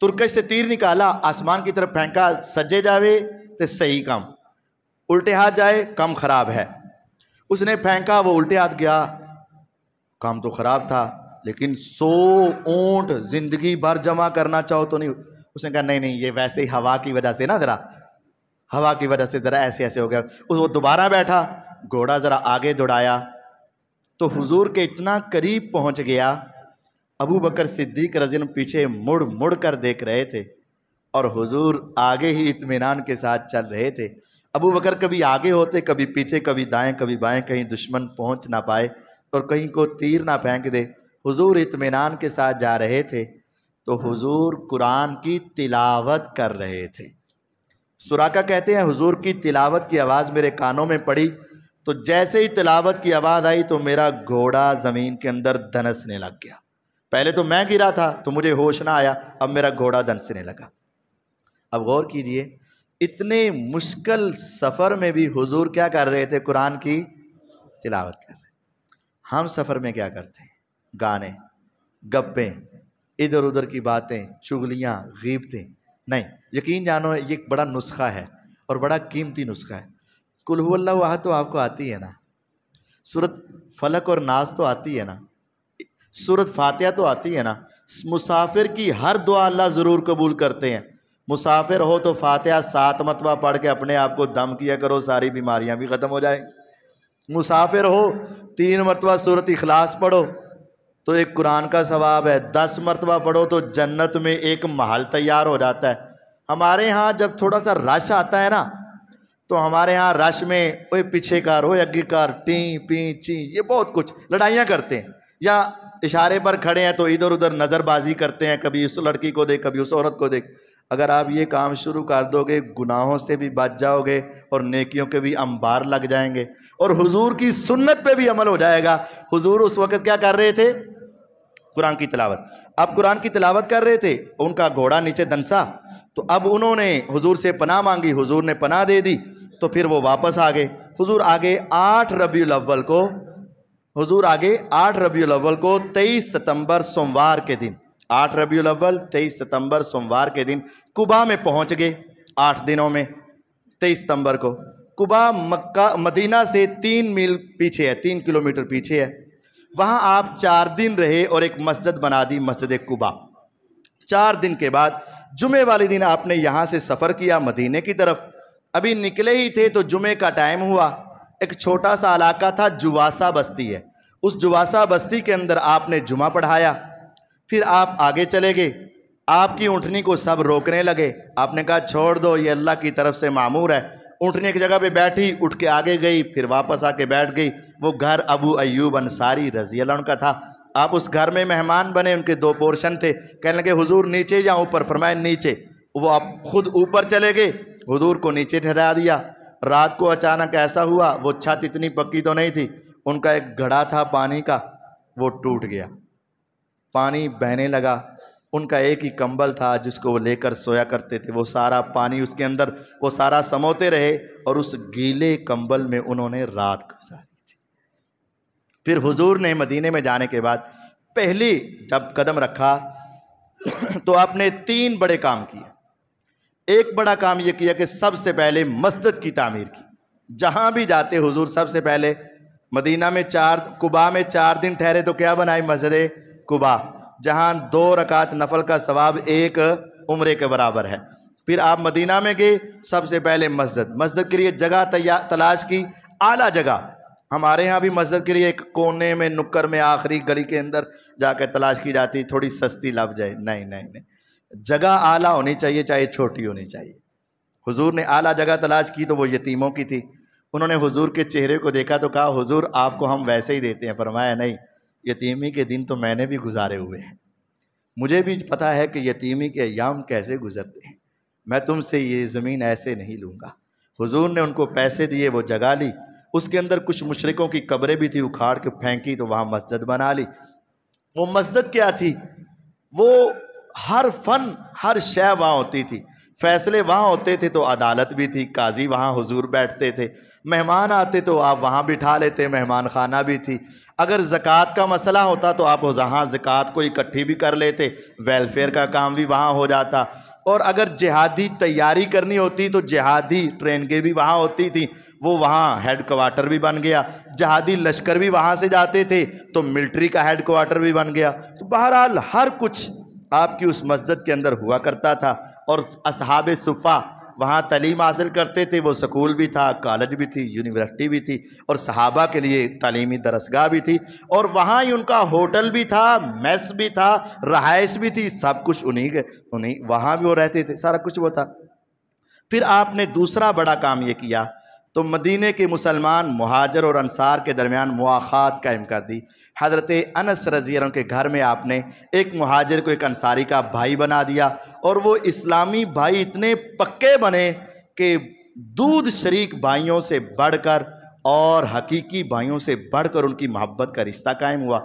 तुर्कश से तीर निकाला आसमान की तरफ फेंका सज्जे जावे तो सही काम उल्टे हाथ जाए काम खराब है उसने फेंका वो उल्टे हाथ गया काम तो खराब था लेकिन सो ऊंट जिंदगी भर जमा करना चाहो तो नहीं उसने कहा नहीं नहीं ये वैसे ही हवा की वजह से ना ज़रा हवा की वजह से ज़रा ऐसे ऐसे हो गया उस वो दोबारा बैठा घोड़ा ज़रा आगे दौड़ाया तो हुजूर के इतना करीब पहुंच गया अबू बकर सिद्दीक रजन पीछे मुड़ मुड़ कर देख रहे थे और हुजूर आगे ही इत्मीनान के साथ चल रहे थे अबू बकर कभी आगे होते कभी पीछे कभी दाएं कभी बाएं कहीं दुश्मन पहुंच ना पाए और कहीं को तीर ना फेंक दे हुजूर इतमान के साथ जा रहे थे तो हाँ। हुजूर कुरान की तिलावत कर रहे थे सुराका कहते हैं हुजूर की तिलावत की आवाज़ मेरे कानों में पड़ी तो जैसे ही तिलावत की आवाज़ आई तो मेरा घोड़ा ज़मीन के अंदर धनसने लग गया पहले तो मैं गिरा था तो मुझे होश ना आया अब मेरा घोड़ा धनसने लगा अब गौर कीजिए इतने मुश्किल सफ़र में भी हुजूर क्या कर रहे थे कुरान की तिलावत कर रहे हम सफ़र में क्या करते हैं गाने गप्पे इधर उधर की बातें चुगलियाँ गीबतें नहीं यकीन जानो ये एक बड़ा नुस्खा है और बड़ा कीमती नुस्खा है कुल्हुल्ला वाह तो आपको आती है ना सूरत फलक और नाज तो आती है ना सूरत फातह तो आती है ना मुसाफिर की हर दुआ अल्लाह ज़रूर कबूल करते हैं मुसाफिर हो तो फातिहा सात मरतबा पढ़ के अपने आप को दम किया करो सारी बीमारियां भी ख़त्म हो जाएंगी मुसाफिर हो तीन मरतबा सूरत इखलास पढ़ो तो एक कुरान का सवाब है दस मरतबा पढ़ो तो जन्नत में एक महल तैयार हो जाता है हमारे यहाँ जब थोड़ा सा रश आता है ना तो हमारे यहाँ रश में ओए पीछे कार ओए अग्गे कार टी पी ची ये बहुत कुछ लड़ाइयाँ करते हैं या इशारे पर खड़े हैं तो इधर उधर नज़रबाजी करते हैं कभी उस लड़की को देख कभी उस औरत को देख अगर आप ये काम शुरू कर दोगे गुनाहों से भी बच जाओगे और नेकियों के भी अंबार लग जाएंगे और हुजूर की सुन्नत पे भी अमल हो जाएगा हुजूर उस वक़्त क्या कर रहे थे कुरान की तिलावत अब कुरान की तिलावत कर रहे थे उनका घोड़ा नीचे दंसा तो अब उन्होंने हुजूर से पनाह मांगी हुजूर ने पनाह दे दी तो फिर वो वापस आ गए हुजूर आगे आठ रबी अव्वल को हुजूर आगे आठ रबी अव्वल को तेईस सितंबर सोमवार के दिन आठ रबी अव्वल तेईस सितंबर सोमवार के दिन कुबा में पहुंच गए आठ दिनों में तेईस सितंबर को कुबा मक्का मदीना से तीन मील पीछे है तीन किलोमीटर पीछे है वहाँ आप चार दिन रहे और एक मस्जिद बना दी मस्जिद कुबा चार दिन के बाद जुमे वाले दिन आपने यहाँ से सफ़र किया मदीने की तरफ अभी निकले ही थे तो जुमे का टाइम हुआ एक छोटा सा इलाका था जुवासा बस्ती है उस जुवासा बस्ती के अंदर आपने जुमा पढ़ाया फिर आप आगे चले गए आपकी ऊँटनी को सब रोकने लगे आपने कहा छोड़ दो ये अल्लाह की तरफ से मामूर है ऊँटनी की जगह पे बैठी उठ के आगे गई फिर वापस आके बैठ गई वो घर अबू अयूब अंसारी रजी अल्लाह का था आप उस घर में मेहमान बने उनके दो पोर्शन थे कहने लगे हुजूर नीचे या ऊपर फरमाए नीचे वो आप खुद ऊपर चले गए हुजूर को नीचे ठहरा दिया रात को अचानक ऐसा हुआ वो छत इतनी पक्की तो नहीं थी उनका एक घड़ा था पानी का वो टूट गया पानी बहने लगा उनका एक ही कंबल था जिसको वो लेकर सोया करते थे वो सारा पानी उसके अंदर वो सारा समोते रहे और उस गीले कंबल में उन्होंने रात गुजारी थी फिर हुजूर ने मदीने में जाने के बाद पहली जब कदम रखा तो आपने तीन बड़े काम किए एक बड़ा काम ये किया कि सबसे पहले मस्जिद की तामीर की जहाँ भी जाते हुजूर सबसे पहले मदीना में चार कुबा में चार दिन ठहरे तो क्या बनाई मस्जिद कुबा जहाँ दो रकात नफल का सवाब एक उम्र के बराबर है फिर आप मदीना में गए सबसे पहले मस्जिद मस्जिद के लिए जगह तैयार तलाश की आला जगह हमारे यहाँ भी मस्जिद के लिए एक कोने में नुक्कर में आखिरी गली के अंदर जाकर तलाश की जाती थोड़ी सस्ती लग जाए नहीं नहीं नहीं जगह आला होनी चाहिए चाहे छोटी होनी चाहिए हुजूर ने आला जगह तलाश की तो वो यतीमों की थी उन्होंने हुजूर के चेहरे को देखा तो कहा हुजूर आपको हम वैसे ही देते हैं फरमाया नहीं यतीमी के दिन तो मैंने भी गुजारे हुए हैं मुझे भी पता है कि यतीमी के अयाम कैसे गुजरते हैं मैं तुमसे ये ज़मीन ऐसे नहीं लूँगा हुजूर ने उनको पैसे दिए वो जगा ली उसके अंदर कुछ मुशरकों की कब्रें भी थी उखाड़ के फेंकी तो वहाँ मस्जिद बना ली वो मस्जिद क्या थी वो हर फन हर शय वहाँ होती थी फैसले वहाँ होते थे तो अदालत भी थी काजी वहाँ हुजूर बैठते थे मेहमान आते तो आप वहाँ बिठा लेते मेहमान खाना भी थी अगर ज़क़़त का मसला होता तो आप जहाँ ज़क़़त को इकट्ठी भी कर लेते वेलफेयर का काम भी वहाँ हो जाता और अगर जिहादी तैयारी करनी होती तो जिहादी ट्रेन के भी वहाँ होती थी वो वहाँ हेड क्वार्टर भी बन गया जहादी लश्कर भी वहाँ से जाते थे तो मिल्ट्री का हेड क्वार्टर भी बन गया तो बहरहाल हर कुछ आपकी उस मस्जिद के अंदर हुआ करता था और असहाब सुफ़ा वहाँ तलीम हासिल करते थे वो स्कूल भी था कॉलेज भी थी यूनिवर्सिटी भी थी और सहाबा के लिए तलीमी दरसगाह भी थी और वहाँ ही उनका होटल भी था मेस भी था रहायश भी थी सब कुछ उन्हीं के उन्हीं वहाँ भी वो रहते थे सारा कुछ वो था फिर आपने दूसरा बड़ा काम ये किया तो मदीने के मुसलमान महाजर और अनसार के दरमियान मुआखात कायम कर दी हज़रत अनस रज़ी के घर में आपने एक महाजर को एक अनसारी का भाई बना दिया और वो इस्लामी भाई इतने पक्के बने कि दूध शरीक भाइयों से बढ़कर और हकीकी भाइयों से बढ़कर उनकी मोहब्बत का रिश्ता कायम हुआ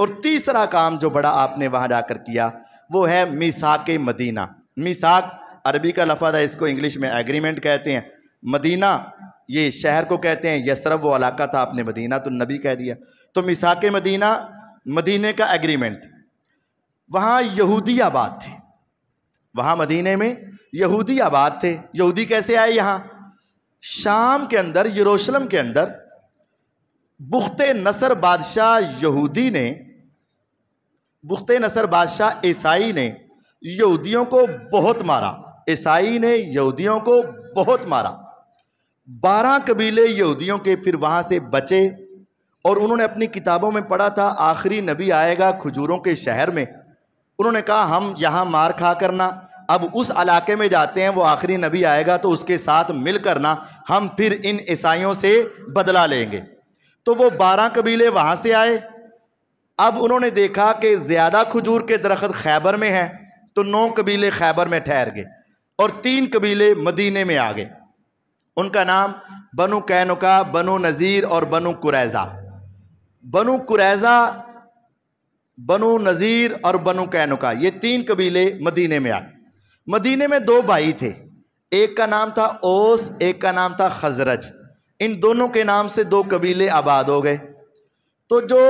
और तीसरा काम जो बड़ा आपने वहाँ जाकर किया वो है मिसाक मदीना मिसाक अरबी का लफाज है इसको इंग्लिश में एग्रीमेंट कहते हैं मदीना ये शहर को कहते हैं यसरब वो इलाका था आपने मदीना तो नबी कह दिया तो मिसाक मदीना मदीने का एग्रीमेंट वहाँ यहूदी आबाद थे वहाँ मदीने में यहूदी आबाद थे यहूदी कैसे आए यहाँ शाम के अंदर यरूशलेम के अंदर बुख्त नसर बादशाह यहूदी ने बुख्त नसर बादशाह ईसाई ने यहूदियों को बहुत मारा ईसाई ने यहूदियों को बहुत मारा बारह कबीले यहूदियों के फिर वहाँ से बचे और उन्होंने अपनी किताबों में पढ़ा था आखिरी नबी आएगा खजूरों के शहर में उन्होंने कहा हम यहाँ मार खा करना अब उस इलाके में जाते हैं वो आखिरी नबी आएगा तो उसके साथ मिल करना हम फिर इन ईसाइयों से बदला लेंगे तो वो बारह कबीले वहाँ से आए अब उन्होंने देखा कि ज़्यादा खजूर के दरख्त खैबर में हैं तो नौ कबीले खैबर में ठहर गए और तीन कबीले मदीने में आ गए उनका नाम बनु कैनका बनु नज़ीर और बनु कुरैज़ा बनु कुरैज़ा बनु नज़ीर और बनु कैनुका ये तीन कबीले मदीने में आए मदीने में दो भाई थे एक का नाम था ओस एक का नाम था खजरज इन दोनों के नाम से दो कबीले आबाद हो गए तो जो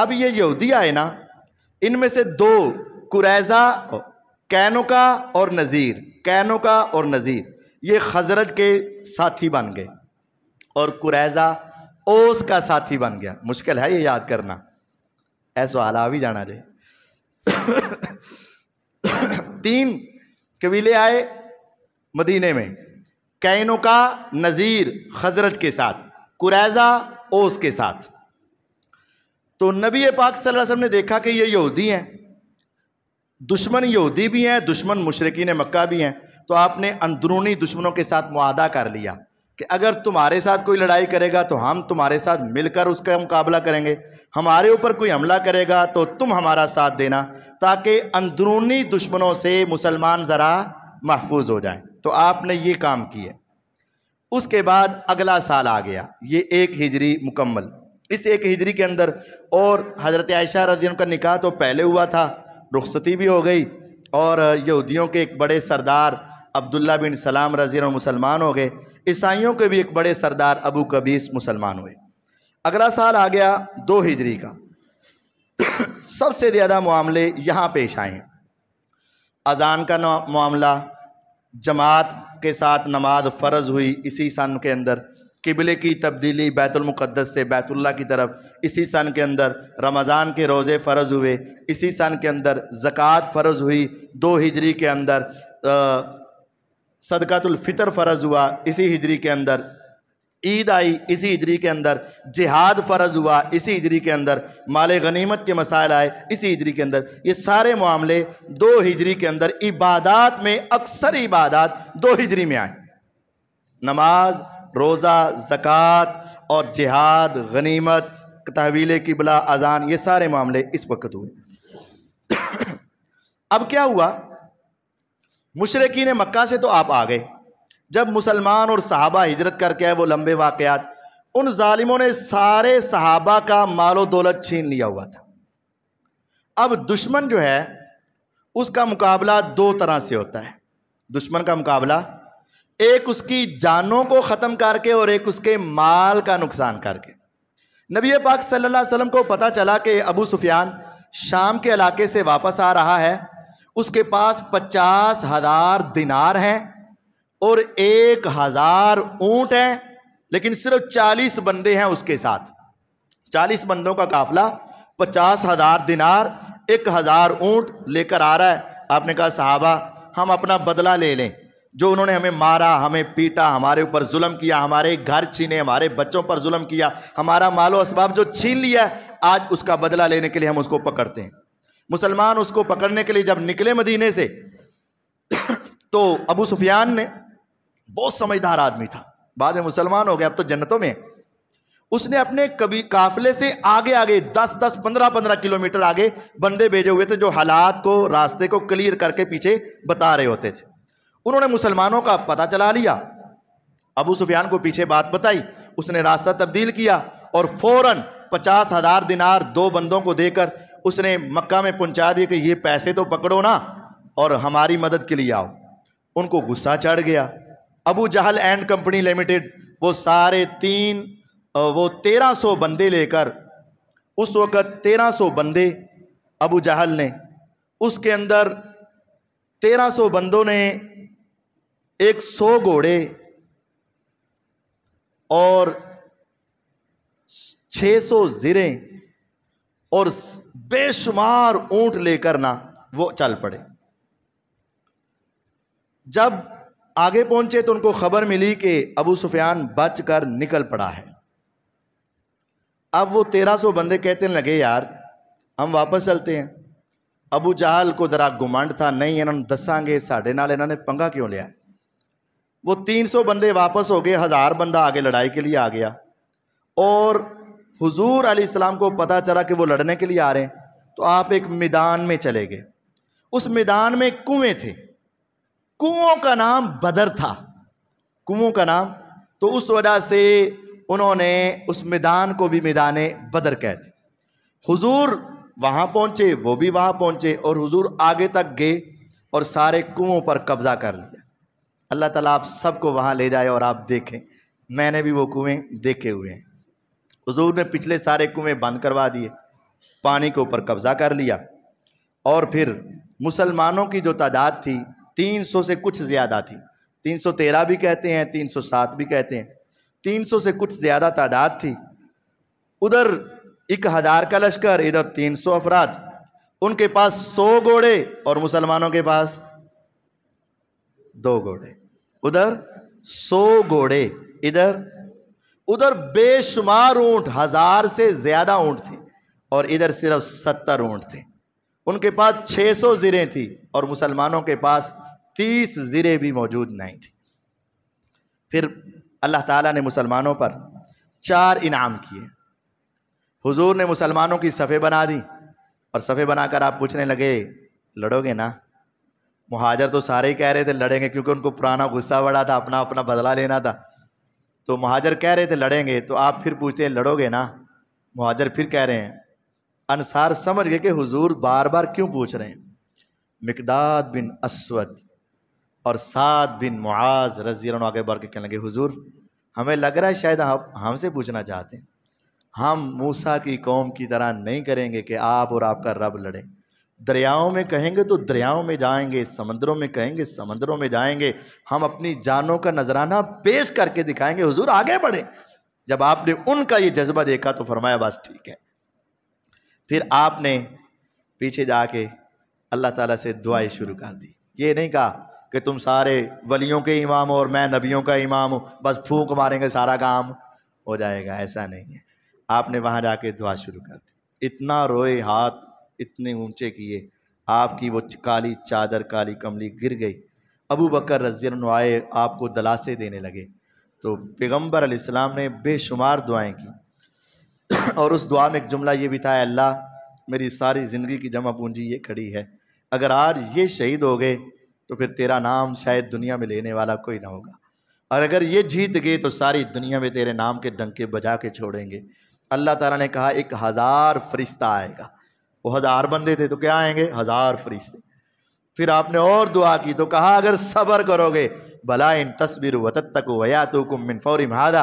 अब ये यहूदी आए ना इनमें से दो कुरैजा कैनुका और नज़ीर कैनुका और नज़ीर ये खजरज के साथी बन गए और कुरैजा ओस का साथी बन गया मुश्किल है ये याद करना आ भी जाना जे तीन कबीले आए मदीने में कैनो का नज़ीर हजरत के साथ कुरैजा ओस के साथ तो नबी पाक सल्लल्लाहु अलैहि वसल्लम ने देखा कि ये यहूदी हैं दुश्मन यहूदी भी हैं दुश्मन मुशरकिन मक्का भी हैं तो आपने अंदरूनी दुश्मनों के साथ मुआदा कर लिया कि अगर तुम्हारे साथ कोई लड़ाई करेगा तो हम तुम्हारे साथ मिलकर उसका मुकाबला करेंगे हमारे ऊपर कोई हमला करेगा तो तुम हमारा साथ देना ताकि अंदरूनी दुश्मनों से मुसलमान ज़रा महफूज हो जाए तो आपने ये काम किए उसके बाद अगला साल आ गया ये एक हिजरी मुकम्मल इस एक हिजरी के अंदर और हज़रत आयशा रजियन का निकाह तो पहले हुआ था रुखसती भी हो गई और यहूदियों के एक बड़े सरदार अब्दुल्ला बिन सलाम रजी मुसलमान हो गए ईसाइयों के भी एक बड़े सरदार अबू कबीस मुसलमान हुए अगला साल आ गया दो हिजरी का सबसे ज़्यादा मामले यहाँ पेश आए हैं अजान का मामला जमात के साथ नमाज फ़र्ज हुई इसी सन के अंदर किबले की तब्दीली बैतुलमक़दस से बैतुल्ला की तरफ इसी सन के अंदर रमज़ान के रोज़े फ़र्ज़ हुए इसी सन के अंदर ज़क़़त फ़र्ज़ हुई दो हिजरी के अंदर सदक़तुल्फ़ितर फ़र्ज़ हुआ इसी हिजरी के अंदर ईद आई इसी हिजरी के अंदर जिहाद फ़र्ज हुआ इसी हिजरी के अंदर माल गनीमत के मसाइल आए इसी हिजरी के अंदर ये सारे मामले दो हिजरी के अंदर इबादत में अक्सर इबादत दो हिजरी में आए नमाज रोज़ा ज़क़़त और जिहाद गनीमत तहवील किबला अजान ये सारे मामले इस वक्त हुए अब क्या हुआ मुशरकिन मक्का से तो आप आ गए जब मुसलमान और सहाबा हिजरत करके आए वो लंबे वाकयात उन ालिमों ने सारे सहाबा का मालो दौलत छीन लिया हुआ था अब दुश्मन जो है उसका मुकाबला दो तरह से होता है दुश्मन का मुकाबला एक उसकी जानों को ख़त्म करके और एक उसके माल का नुकसान करके नबी पाक सल्लल्लाहु अलैहि वसल्लम को पता चला कि अबू सुफियान शाम के इलाके से वापस आ रहा है उसके पास पचास हज़ार दिनार हैं और एक हजार ऊंट है लेकिन सिर्फ चालीस बंदे हैं उसके साथ चालीस बंदों का काफिला पचास हजार दिनार एक हजार ऊंट लेकर आ रहा है आपने कहा साहबा हम अपना बदला ले लें जो उन्होंने हमें मारा हमें पीटा हमारे ऊपर जुल्म किया हमारे घर छीने हमारे बच्चों पर जुल्म किया हमारा मालो इसबाब जो छीन लिया आज उसका बदला लेने के लिए हम उसको पकड़ते हैं मुसलमान उसको पकड़ने के लिए जब निकले मदीने से तो अबू सुफियान ने बहुत समझदार आदमी था बाद में मुसलमान हो गया अब तो जन्नतों में उसने अपने कभी काफिले से आगे आगे दस दस पंद्रह पंद्रह किलोमीटर आगे बंदे भेजे हुए थे जो हालात को रास्ते को क्लियर करके पीछे बता रहे होते थे उन्होंने मुसलमानों का पता चला लिया अबू सुफियान को पीछे बात बताई उसने रास्ता तब्दील किया और फ़ौरन पचास हज़ार दिनार दो बंदों को देकर उसने मक्का में पहुंचा दिया कि ये पैसे तो पकड़ो ना और हमारी मदद के लिए आओ उनको गुस्सा चढ़ गया Abu Jahl and company limited वो सारे तीन वो तेरह सौ बंदे लेकर उस वक़्त तेरह सौ बंदे अबू जहल ने उसके अंदर तेरह सौ बंदों ने एक सौ घोड़े और छः सौ ज़िरे और बेशुमार ऊंट लेकर ना वो चल पड़े जब आगे पहुंचे तो उनको खबर मिली कि अबू सुफियान बच कर निकल पड़ा है अब वो तेरह सौ बंदे कहते लगे यार हम वापस चलते हैं अबू जहाल को जरा गुमांड था नहीं इन्होंने दसागे साढ़े नाल इन्होंने पंगा क्यों लिया वो तीन सौ बंदे वापस हो गए हज़ार बंदा आगे लड़ाई के लिए आ गया और हुजूर अलीसलाम को पता चला कि वो लड़ने के लिए आ रहे हैं तो आप एक मैदान में चले गए उस मैदान में कुएं थे कुओं का नाम बदर था कुओं का नाम तो उस वजह से उन्होंने उस मैदान को भी मैदान बदर कहते हुजूर वहाँ पहुँचे वो भी वहाँ पहुँचे और हुजूर आगे तक गए और सारे कुओं पर कब्ज़ा कर लिया अल्लाह ताला आप सबको वहाँ ले जाए और आप देखें मैंने भी वो कुएँ देखे हुए हैं हुजूर ने पिछले सारे कुएँ बंद करवा दिए पानी के ऊपर कब्ज़ा कर लिया और फिर मुसलमानों की जो तादाद थी 300 से कुछ ज़्यादा थी 313 भी कहते हैं 307 भी कहते हैं 300 से कुछ ज़्यादा तादाद थी उधर एक हज़ार का लश्कर इधर 300 अफराद उनके पास 100 घोड़े और मुसलमानों के पास दो घोड़े उधर 100 घोड़े इधर उधर बेशुमार ऊंट हज़ार से ज़्यादा ऊँट थे और इधर सिर्फ सत्तर ऊंट थे उनके पास 600 ज़िरें थी और मुसलमानों के पास तीस ज़िरे भी मौजूद नहीं थी फिर अल्लाह ताला ने मुसलमानों पर चार इनाम किए हुजूर ने मुसलमानों की सफ़े बना दी और सफ़े बनाकर आप पूछने लगे लड़ोगे ना महाजर तो सारे ही कह रहे थे लड़ेंगे क्योंकि उनको पुराना गुस्सा बढ़ा था अपना अपना बदला लेना था तो महाजर कह रहे थे लड़ेंगे तो आप फिर पूछते हैं लड़ोगे ना महाजर फिर कह रहे हैं अनसार समझ गए कि हुजूर बार बार क्यों पूछ रहे हैं मिकदाद बिन असवद और सात बिन मुआज रजी आगे बढ़ के कहने लगे हुजूर हमें लग रहा है शायद आप हमसे पूछना चाहते हैं हम मूसा की कौम की तरह नहीं करेंगे कि आप और आपका रब लड़े दरियाओं में कहेंगे तो दरियाओं में जाएंगे समंदरों में कहेंगे समंदरों में जाएंगे हम अपनी जानों का नजराना पेश करके दिखाएंगे हुजूर आगे बढ़े जब आपने उनका ये जज्बा देखा तो फरमाया बस ठीक है फिर आपने पीछे जाके अल्लाह ताला से दुआएं शुरू कर दी ये नहीं कहा कि तुम सारे वलियों के इमाम हो और मैं नबियों का इमाम हूँ बस फूंक मारेंगे सारा काम हो जाएगा ऐसा नहीं है आपने वहाँ जाके दुआ शुरू कर दी इतना रोए हाथ इतने ऊंचे किए आपकी वो काली चादर काली कमली गिर गई अबू बकर रजीन आए आपको दलासे देने लगे तो पैगम्बर आसमाम ने बेशुमार दुआएं की और उस दुआ में एक जुमला ये भी था अल्लाह मेरी सारी ज़िंदगी की जमा पूंजी ये खड़ी है अगर आज ये शहीद हो गए तो फिर तेरा नाम शायद दुनिया में लेने वाला कोई ना होगा और अगर ये जीत गए तो सारी दुनिया में तेरे नाम के डंके बजा के छोड़ेंगे अल्लाह ताला ने कहा एक हज़ार फरिश्ता आएगा वो हज़ार बंदे थे तो क्या आएंगे हज़ार फरिश्ते फिर आपने और दुआ की तो कहा अगर सब्र करोगे भला इन तस्वीर वतक कुम मिन फौरी महादा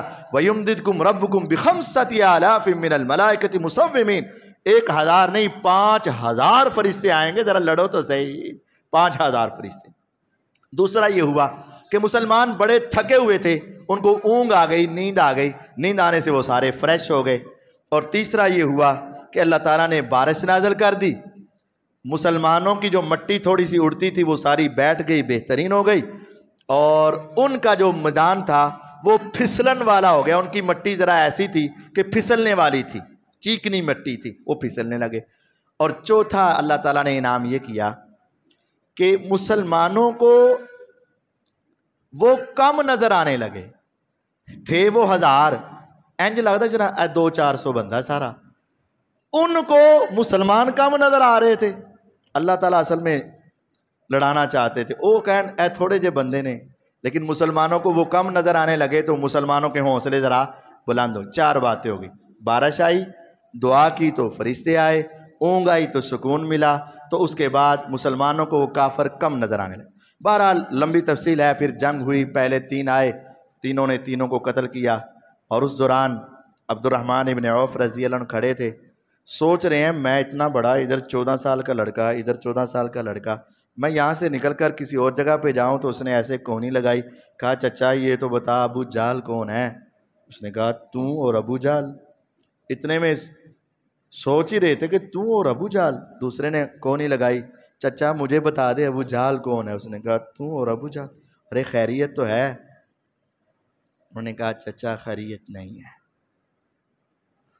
रब कुम बिखम सतियालाफिमिन अलमलाकती मुसविमिन एक हज़ार नहीं पाँच हज़ार फरिश्ते आएंगे ज़रा लड़ो तो सही पाँच हज़ार फरिश्ते दूसरा ये हुआ कि मुसलमान बड़े थके हुए थे उनको ऊँग आ गई नींद आ गई नींद आने से वो सारे फ्रेश हो गए और तीसरा ये हुआ कि अल्लाह ताला ने बारिश नाजल कर दी मुसलमानों की जो मट्टी थोड़ी सी उड़ती थी वो सारी बैठ गई बेहतरीन हो गई और उनका जो मैदान था वो फिसलन वाला हो गया उनकी मट्टी ज़रा ऐसी थी कि फिसलने वाली थी चीकनी मट्टी थी वो फिसलने लगे और चौथा अल्लाह ताला ने इनाम ये किया कि मुसलमानों को वो कम नज़र आने लगे थे वो हज़ार इंज लगता जना दो चार सौ बंदा सारा उनको मुसलमान कम नज़र आ रहे थे अल्लाह ताला असल में लड़ाना चाहते थे वो कह थोड़े जे बंदे ने लेकिन मुसलमानों को वो कम नज़र आने लगे तो मुसलमानों के हौसले ज़रा बुलंद हो चार बातें हो गई बारिश आई दुआ की तो फरिश्ते आए ऊँग आई तो सुकून मिला तो उसके बाद मुसलमानों को वो काफ़र कम नज़र आने लगे बहरहाल लंबी तफसील है फिर जंग हुई पहले तीन आए तीनों ने तीनों को कत्ल किया और उस दौरान अब्दुलरहमान इबन औफ रजी खड़े थे सोच रहे हैं मैं इतना बड़ा इधर चौदह साल का लड़का इधर चौदह साल का लड़का मैं यहाँ से निकल कर किसी और जगह पे जाऊँ तो उसने ऐसे कोहनी लगाई कहा चचा ये तो बता अबू जाल कौन है उसने कहा तू और अबू जाल इतने में सोच ही रहे थे कि तू और अबू जाल दूसरे ने कौन ही लगाई चचा मुझे बता दे अबू जाल कौन है उसने कहा तू और अबू जाल अरे खैरियत तो है उन्होंने कहा चचा खैरियत नहीं है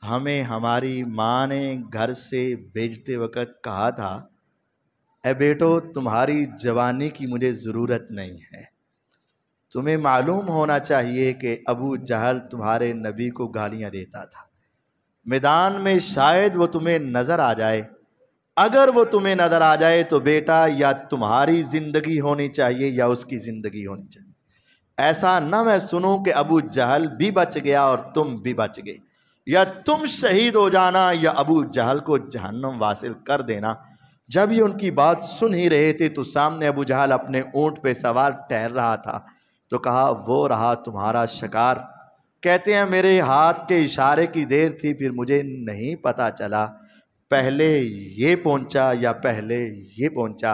हमें हमारी माँ ने घर से भेजते वक़्त कहा था ए बेटो तुम्हारी जवानी की मुझे ज़रूरत नहीं है तुम्हें मालूम होना चाहिए कि अबू जहल तुम्हारे नबी को गालियाँ देता था मैदान में शायद वो तुम्हें नज़र आ जाए अगर वो तुम्हें नज़र आ जाए तो बेटा या तुम्हारी ज़िंदगी होनी चाहिए या उसकी ज़िंदगी होनी चाहिए ऐसा ना मैं सुनूं कि अबू जहल भी बच गया और तुम भी बच गए या तुम शहीद हो जाना या अबू जहल को जहन्नम वासिल कर देना जब ये उनकी बात सुन ही रहे थे तो सामने अबू जहल अपने ऊँट पे सवार टहल रहा था तो कहा वो रहा तुम्हारा शिकार कहते हैं मेरे हाथ के इशारे की देर थी फिर मुझे नहीं पता चला पहले ये पहुंचा या पहले ये पहुंचा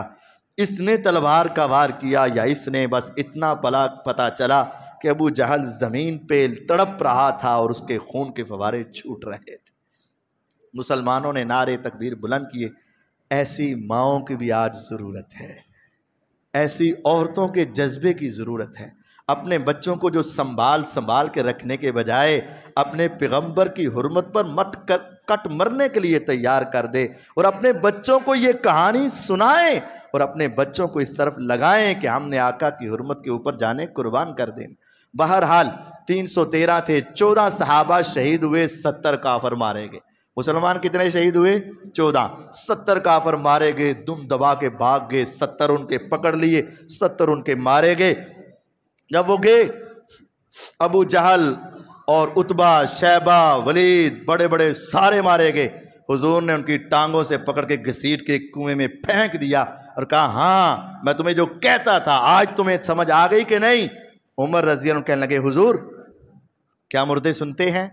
इसने तलवार का वार किया या इसने बस इतना पला पता चला कि अबू जहल ज़मीन पे तड़प रहा था और उसके खून के फवारे छूट रहे थे मुसलमानों ने नारे तकबीर बुलंद किए ऐसी माओं की भी आज ज़रूरत है ऐसी औरतों के जज्बे की ज़रूरत है अपने बच्चों को जो संभाल संभाल के रखने के बजाय अपने पैगंबर की हरमत पर मट कर, कट मरने के लिए तैयार कर दे और अपने बच्चों को ये कहानी सुनाएं और अपने बच्चों को इस तरफ लगाएं कि हमने आका की हरमत के ऊपर जाने कुर्बान कर दें बहरहाल 313 थे 14 सहाबा शहीद हुए 70 काफर मारे गए मुसलमान कितने शहीद हुए चौदह सत्तर काफर मारे गए दुम दबा के भाग गए सत्तर उनके पकड़ लिए सत्तर उनके मारे गए जब वो गए अबू जहल और उतबा शैबा वलीद बड़े बड़े सारे मारे गए हुजूर ने उनकी टांगों से पकड़ के घसीट के कुएं में फेंक दिया और कहा हाँ मैं तुम्हें जो कहता था आज तुम्हें समझ आ गई कि नहीं उमर रजिया कहने लगे हुजूर क्या मुर्दे सुनते हैं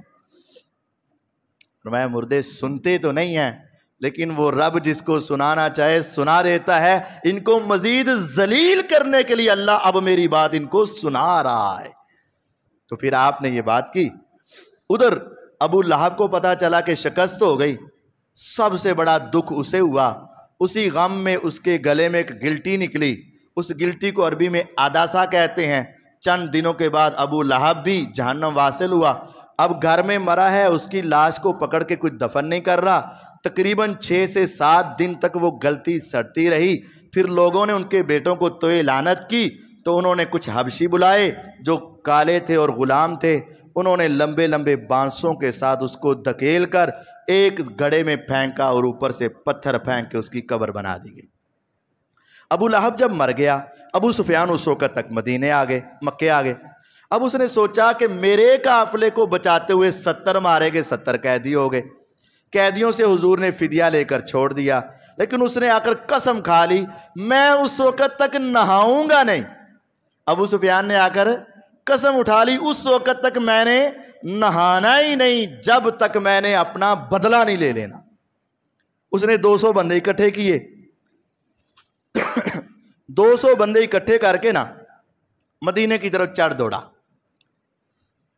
मैं मुर्दे सुनते तो नहीं हैं लेकिन वो रब जिसको सुनाना चाहे सुना देता है इनको मजीद जलील करने के लिए अल्लाह अब मेरी बात इनको सुना रहा है तो फिर आपने ये बात की उधर अबू लहाब को पता चला कि शिकस्त हो गई सबसे बड़ा दुख उसे हुआ उसी गम में उसके गले में एक गिल्टी निकली उस गिल्टी को अरबी में आदासा कहते हैं चंद दिनों के बाद अबू लहाब भी जहन्नम वासिल हुआ अब घर में मरा है उसकी लाश को पकड़ के कुछ दफन नहीं कर रहा तकरीबन छः से सात दिन तक वो गलती सड़ती रही फिर लोगों ने उनके बेटों को तो लानत की तो उन्होंने कुछ हबशी बुलाए जो काले थे और ग़ुलाम थे उन्होंने लंबे लंबे बांसों के साथ उसको धकेल कर एक गड़े में फेंका और ऊपर से पत्थर फेंक के उसकी कब्र बना दी गई अबू लहब जब मर गया अबू सुफियान उस वक़्त तक मदीने आ गए मक्के आ गए अब उसने सोचा कि मेरे काफले को बचाते हुए सत्तर मारे गए सत्तर कैदी हो गए कैदियों से हुजूर ने फिदिया लेकर छोड़ दिया लेकिन उसने आकर कसम खा ली मैं उस वक़्त तक नहाऊंगा नहीं अबू सुफियान ने आकर कसम उठा ली उस वक़्त तक मैंने नहाना ही नहीं जब तक मैंने अपना बदला नहीं ले लेना उसने 200 बंदे इकट्ठे किए 200 बंदे इकट्ठे करके ना मदीने की तरफ चढ़ दौड़ा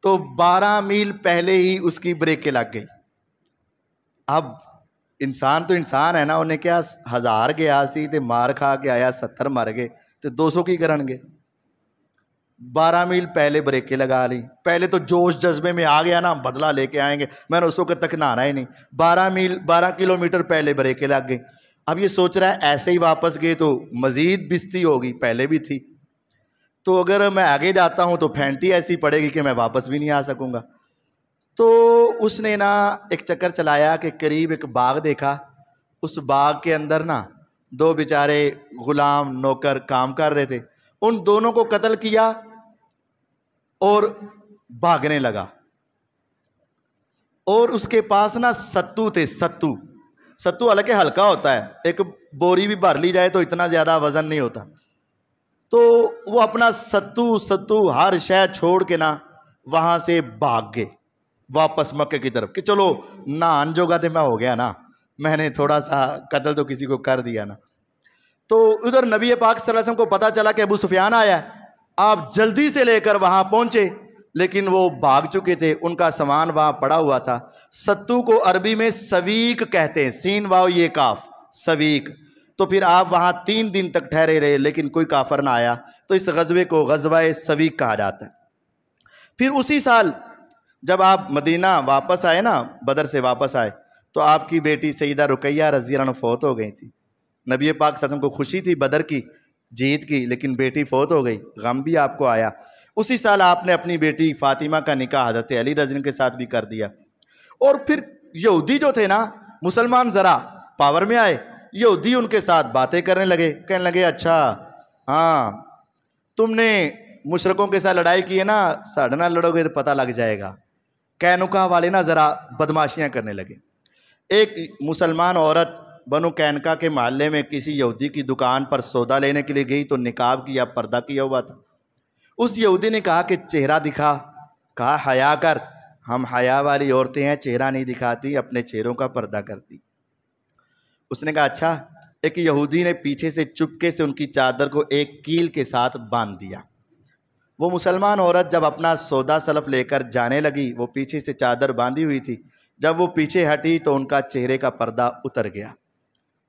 तो 12 मील पहले ही उसकी ब्रेकें लग गई अब इंसान तो इंसान है ना उन्हें क्या हज़ार गया सी तो मार खा के आया सत्तर मर गए तो दो सौ की करे बारह मील पहले ब्रेकें लगा ली पहले तो जोश जज्बे में आ गया ना बदला लेके आएंगे मैंने उस वक्त तक नहाना ही नहीं बारह मील बारह किलोमीटर पहले ब्रेकें लग गई अब ये सोच रहा है ऐसे ही वापस गए तो मज़ीद बिस्ती होगी पहले भी थी तो अगर मैं आगे जाता हूँ तो फैंटी ऐसी पड़ेगी कि मैं वापस भी नहीं आ सकूँगा तो उसने ना एक चक्कर चलाया कि करीब एक बाग देखा उस बाग के अंदर ना दो बेचारे गुलाम नौकर काम कर रहे थे उन दोनों को कत्ल किया और भागने लगा और उसके पास ना सत्तू थे सत्तू सत्तू के हल्का होता है एक बोरी भी भर ली जाए तो इतना ज़्यादा वज़न नहीं होता तो वो अपना सत्तू सत्तू हर शह छोड़ के ना वहाँ से भाग गए वापस मक्के की तरफ कि चलो ना अनजोगा तो मैं हो गया ना मैंने थोड़ा सा कत्ल तो किसी को कर दिया ना तो उधर नबी पाक वसल्लम को पता चला कि अबू सुफियान आया आप जल्दी से लेकर वहाँ पहुँचे लेकिन वो भाग चुके थे उनका सामान वहाँ पड़ा हुआ था सत्तू को अरबी में सवीक कहते हैं सीन वाव ये काफ सवीक तो फिर आप वहाँ तीन दिन तक ठहरे रहे लेकिन कोई काफर ना आया तो इस गजबे को गजबा सवीक कहा जाता है फिर उसी साल जब आप मदीना वापस आए ना बदर से वापस आए तो आपकी बेटी सईदा रुकैया रजी फ़ौत हो गई थी नबी पाक सदम को खुशी थी बदर की जीत की लेकिन बेटी फ़ौत हो गई गम भी आपको आया उसी साल आपने अपनी बेटी फ़ातिमा का निकाह हजरत अली रजन के साथ भी कर दिया और फिर यहूदी जो थे ना मुसलमान ज़रा पावर में आए यहूदी उनके साथ बातें करने लगे कहने लगे अच्छा हाँ तुमने मुशरकों के साथ लड़ाई की है ना साढ़े ना लड़ोगे तो पता लग जाएगा कैनका वाले ना ज़रा बदमाशियाँ करने लगे एक मुसलमान औरत बनु कैनका के महल्ले में किसी यहूदी की दुकान पर सौदा लेने के लिए गई तो निकाब किया पर्दा किया हुआ था उस यहूदी ने कहा कि चेहरा दिखा कहा हया कर हम हया वाली औरतें हैं चेहरा नहीं दिखाती अपने चेहरों का पर्दा करती उसने कहा अच्छा एक यहूदी ने पीछे से चुपके से उनकी चादर को एक कील के साथ बांध दिया वो मुसलमान औरत जब अपना सौदा सलफ लेकर जाने लगी वो पीछे से चादर बांधी हुई थी जब वो पीछे हटी तो उनका चेहरे का पर्दा उतर गया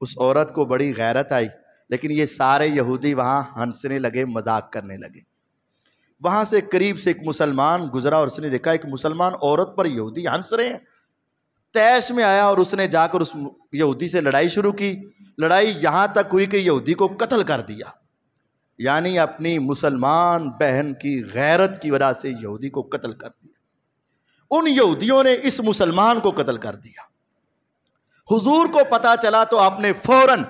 उस औरत को बड़ी गैरत आई लेकिन ये सारे यहूदी वहाँ हंसने लगे मजाक करने लगे वहाँ से करीब से एक मुसलमान गुजरा और उसने देखा एक मुसलमान औरत पर यहूदी हंस रहे हैं तैश में आया और उसने जाकर उस यहूदी से लड़ाई शुरू की लड़ाई यहाँ तक हुई कि यहूदी को कत्ल कर दिया यानी अपनी मुसलमान बहन की गैरत की वजह से यहूदी को कत्ल कर दिया उन यहूदियों ने इस मुसलमान को कत्ल कर दिया हुजूर को पता चला तो आपने फौरन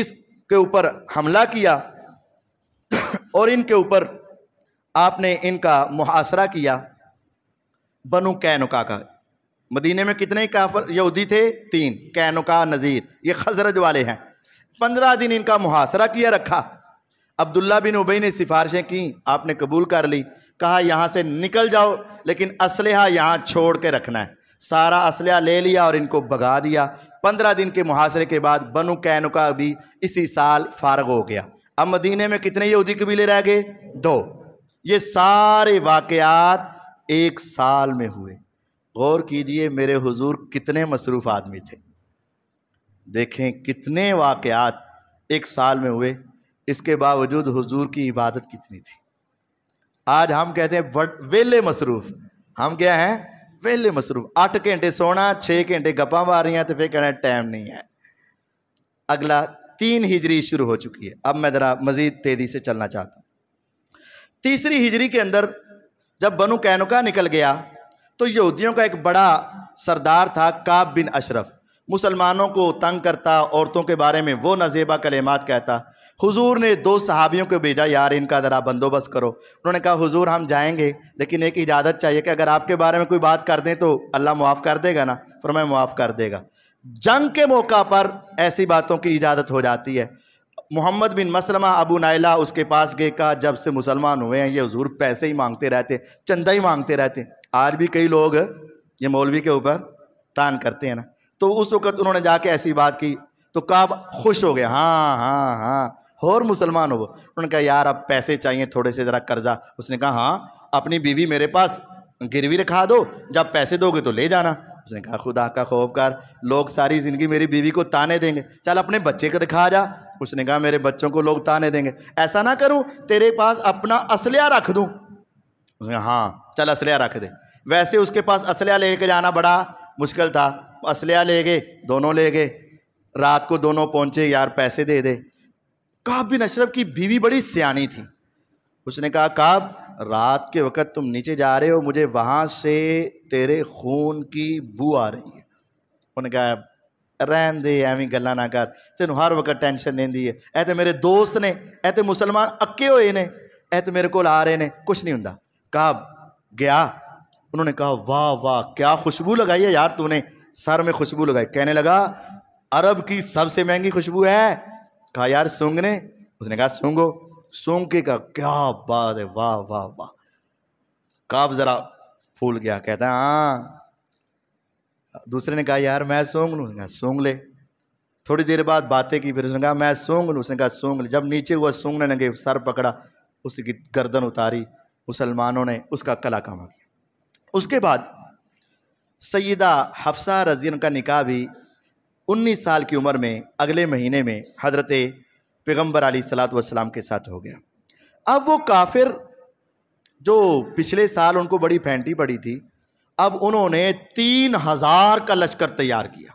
इसके ऊपर हमला किया और इनके ऊपर आपने इनका मुहासरा किया बनु कैनुका का मदीने में कितने काफर यहूदी थे तीन कैनुका नज़ीर ये खजरज वाले हैं पंद्रह दिन इनका मुहासरा किया रखा अब्दुल्ला बिन उबई ने सिफारिशें की आपने कबूल कर ली कहा यहाँ से निकल जाओ लेकिन असलहा यहाँ छोड़ के रखना है सारा असलहा ले लिया और इनको भगा दिया पंद्रह दिन के मुहासरे के बाद बनु कैनुका भी इसी साल फारग हो गया अब मदीने में कितने यहूदी कबीले रह गए दो ये सारे वाकयात एक साल में हुए गौर कीजिए मेरे हुजूर कितने मसरूफ़ आदमी थे देखें कितने वाकयात एक साल में हुए इसके बावजूद हुजूर की इबादत कितनी थी आज हम कहते हैं वेले मसरूफ हम क्या हैं वेले मसरूफ आठ घंटे सोना छः घंटे गप्पा हैं तो फिर कहना टाइम नहीं है अगला तीन हिजरी शुरू हो चुकी है अब मैं ज़रा मज़ीद तेज़ी से चलना चाहता हूँ तीसरी हिजरी के अंदर जब बनु कैनुका निकल गया तो यहूदियों का एक बड़ा सरदार था काब बिन अशरफ मुसलमानों को तंग करता औरतों के बारे में वो नजेबा कलेमात कहता हुजूर ने दो सहाबियों को भेजा यार इनका ज़रा बंदोबस्त करो उन्होंने कहा हुजूर हम जाएंगे लेकिन एक इजाज़त चाहिए कि अगर आपके बारे में कोई बात कर दें तो अल्लाह मुआफ़ कर देगा ना फिर मैं मुआफ़ कर देगा जंग के मौका पर ऐसी बातों की इजाज़त हो जाती है मोहम्मद बिन मसलमा अबू नायला उसके पास गए कहा जब से मुसलमान हुए हैं ये हजूर पैसे ही मांगते रहते चंदा ही मांगते रहते आज भी कई लोग ये मौलवी के ऊपर तान करते हैं ना तो उस वक़्त उन्होंने जाके ऐसी बात की तो काब खुश हो गया हाँ हाँ हाँ और मुसलमान हो वो उन्होंने कहा यार अब पैसे चाहिए थोड़े से ज़रा कर्ज़ा उसने कहा हाँ अपनी बीवी मेरे पास गिरवी रखा दो जब पैसे दोगे तो ले जाना उसने कहा खुदा का खौफ कर लोग सारी ज़िंदगी मेरी बीवी को ताने देंगे चल अपने बच्चे को दिखा जा उसने कहा मेरे बच्चों को लोग ताने देंगे ऐसा ना करूं तेरे पास अपना असलिया रख दूं उसने कहा हाँ चल असलिया रख दे वैसे उसके पास असलिया लेके जाना बड़ा मुश्किल था असलिया ले गए दोनों ले गए रात को दोनों पहुंचे यार पैसे दे दे काब बिन अशरफ की बीवी बड़ी सियानी थी उसने कहा काब रात के वक़्त तुम नीचे जा रहे हो मुझे वहाँ से तेरे खून की बू आ रही है उन्होंने कहा रहन दे एवं गल्ला ना कर तेन हर वक्त टेंशन दी है ऐ तो मेरे दोस्त ने ऐ तो मुसलमान अक्के होए ने ऐ तो मेरे को आ रहे ने कुछ नहीं हों का गया उन्होंने कहा वाह वाह क्या खुशबू लगाई है यार तूने सर में खुशबू लगाई कहने लगा अरब की सबसे महंगी खुशबू है कहा यार सूंगने उसने कहा सूंघो सूंघ के कहा क्या बात है वाह वाह वाह काब जरा फूल गया कहता है हाँ दूसरे ने कहा यार मैं सूंघ लू उसने कहा सूंघ ले थोड़ी देर बाद बातें की फिर उसने कहा मैं सूंघ लू उसने कहा सूंघ ले जब नीचे हुआ सूंघने लगे सर पकड़ा उसकी गर्दन उतारी मुसलमानों ने उसका कला कामा किया उसके बाद सैदा हफ्सा रजीन का निकाह भी 19 साल की उम्र में अगले महीने में हजरत पैगम्बर अली सलात वसलाम के साथ हो गया अब वो काफिर जो पिछले साल उनको बड़ी फैंटी पड़ी थी अब उन्होंने तीन हज़ार का लश्कर तैयार किया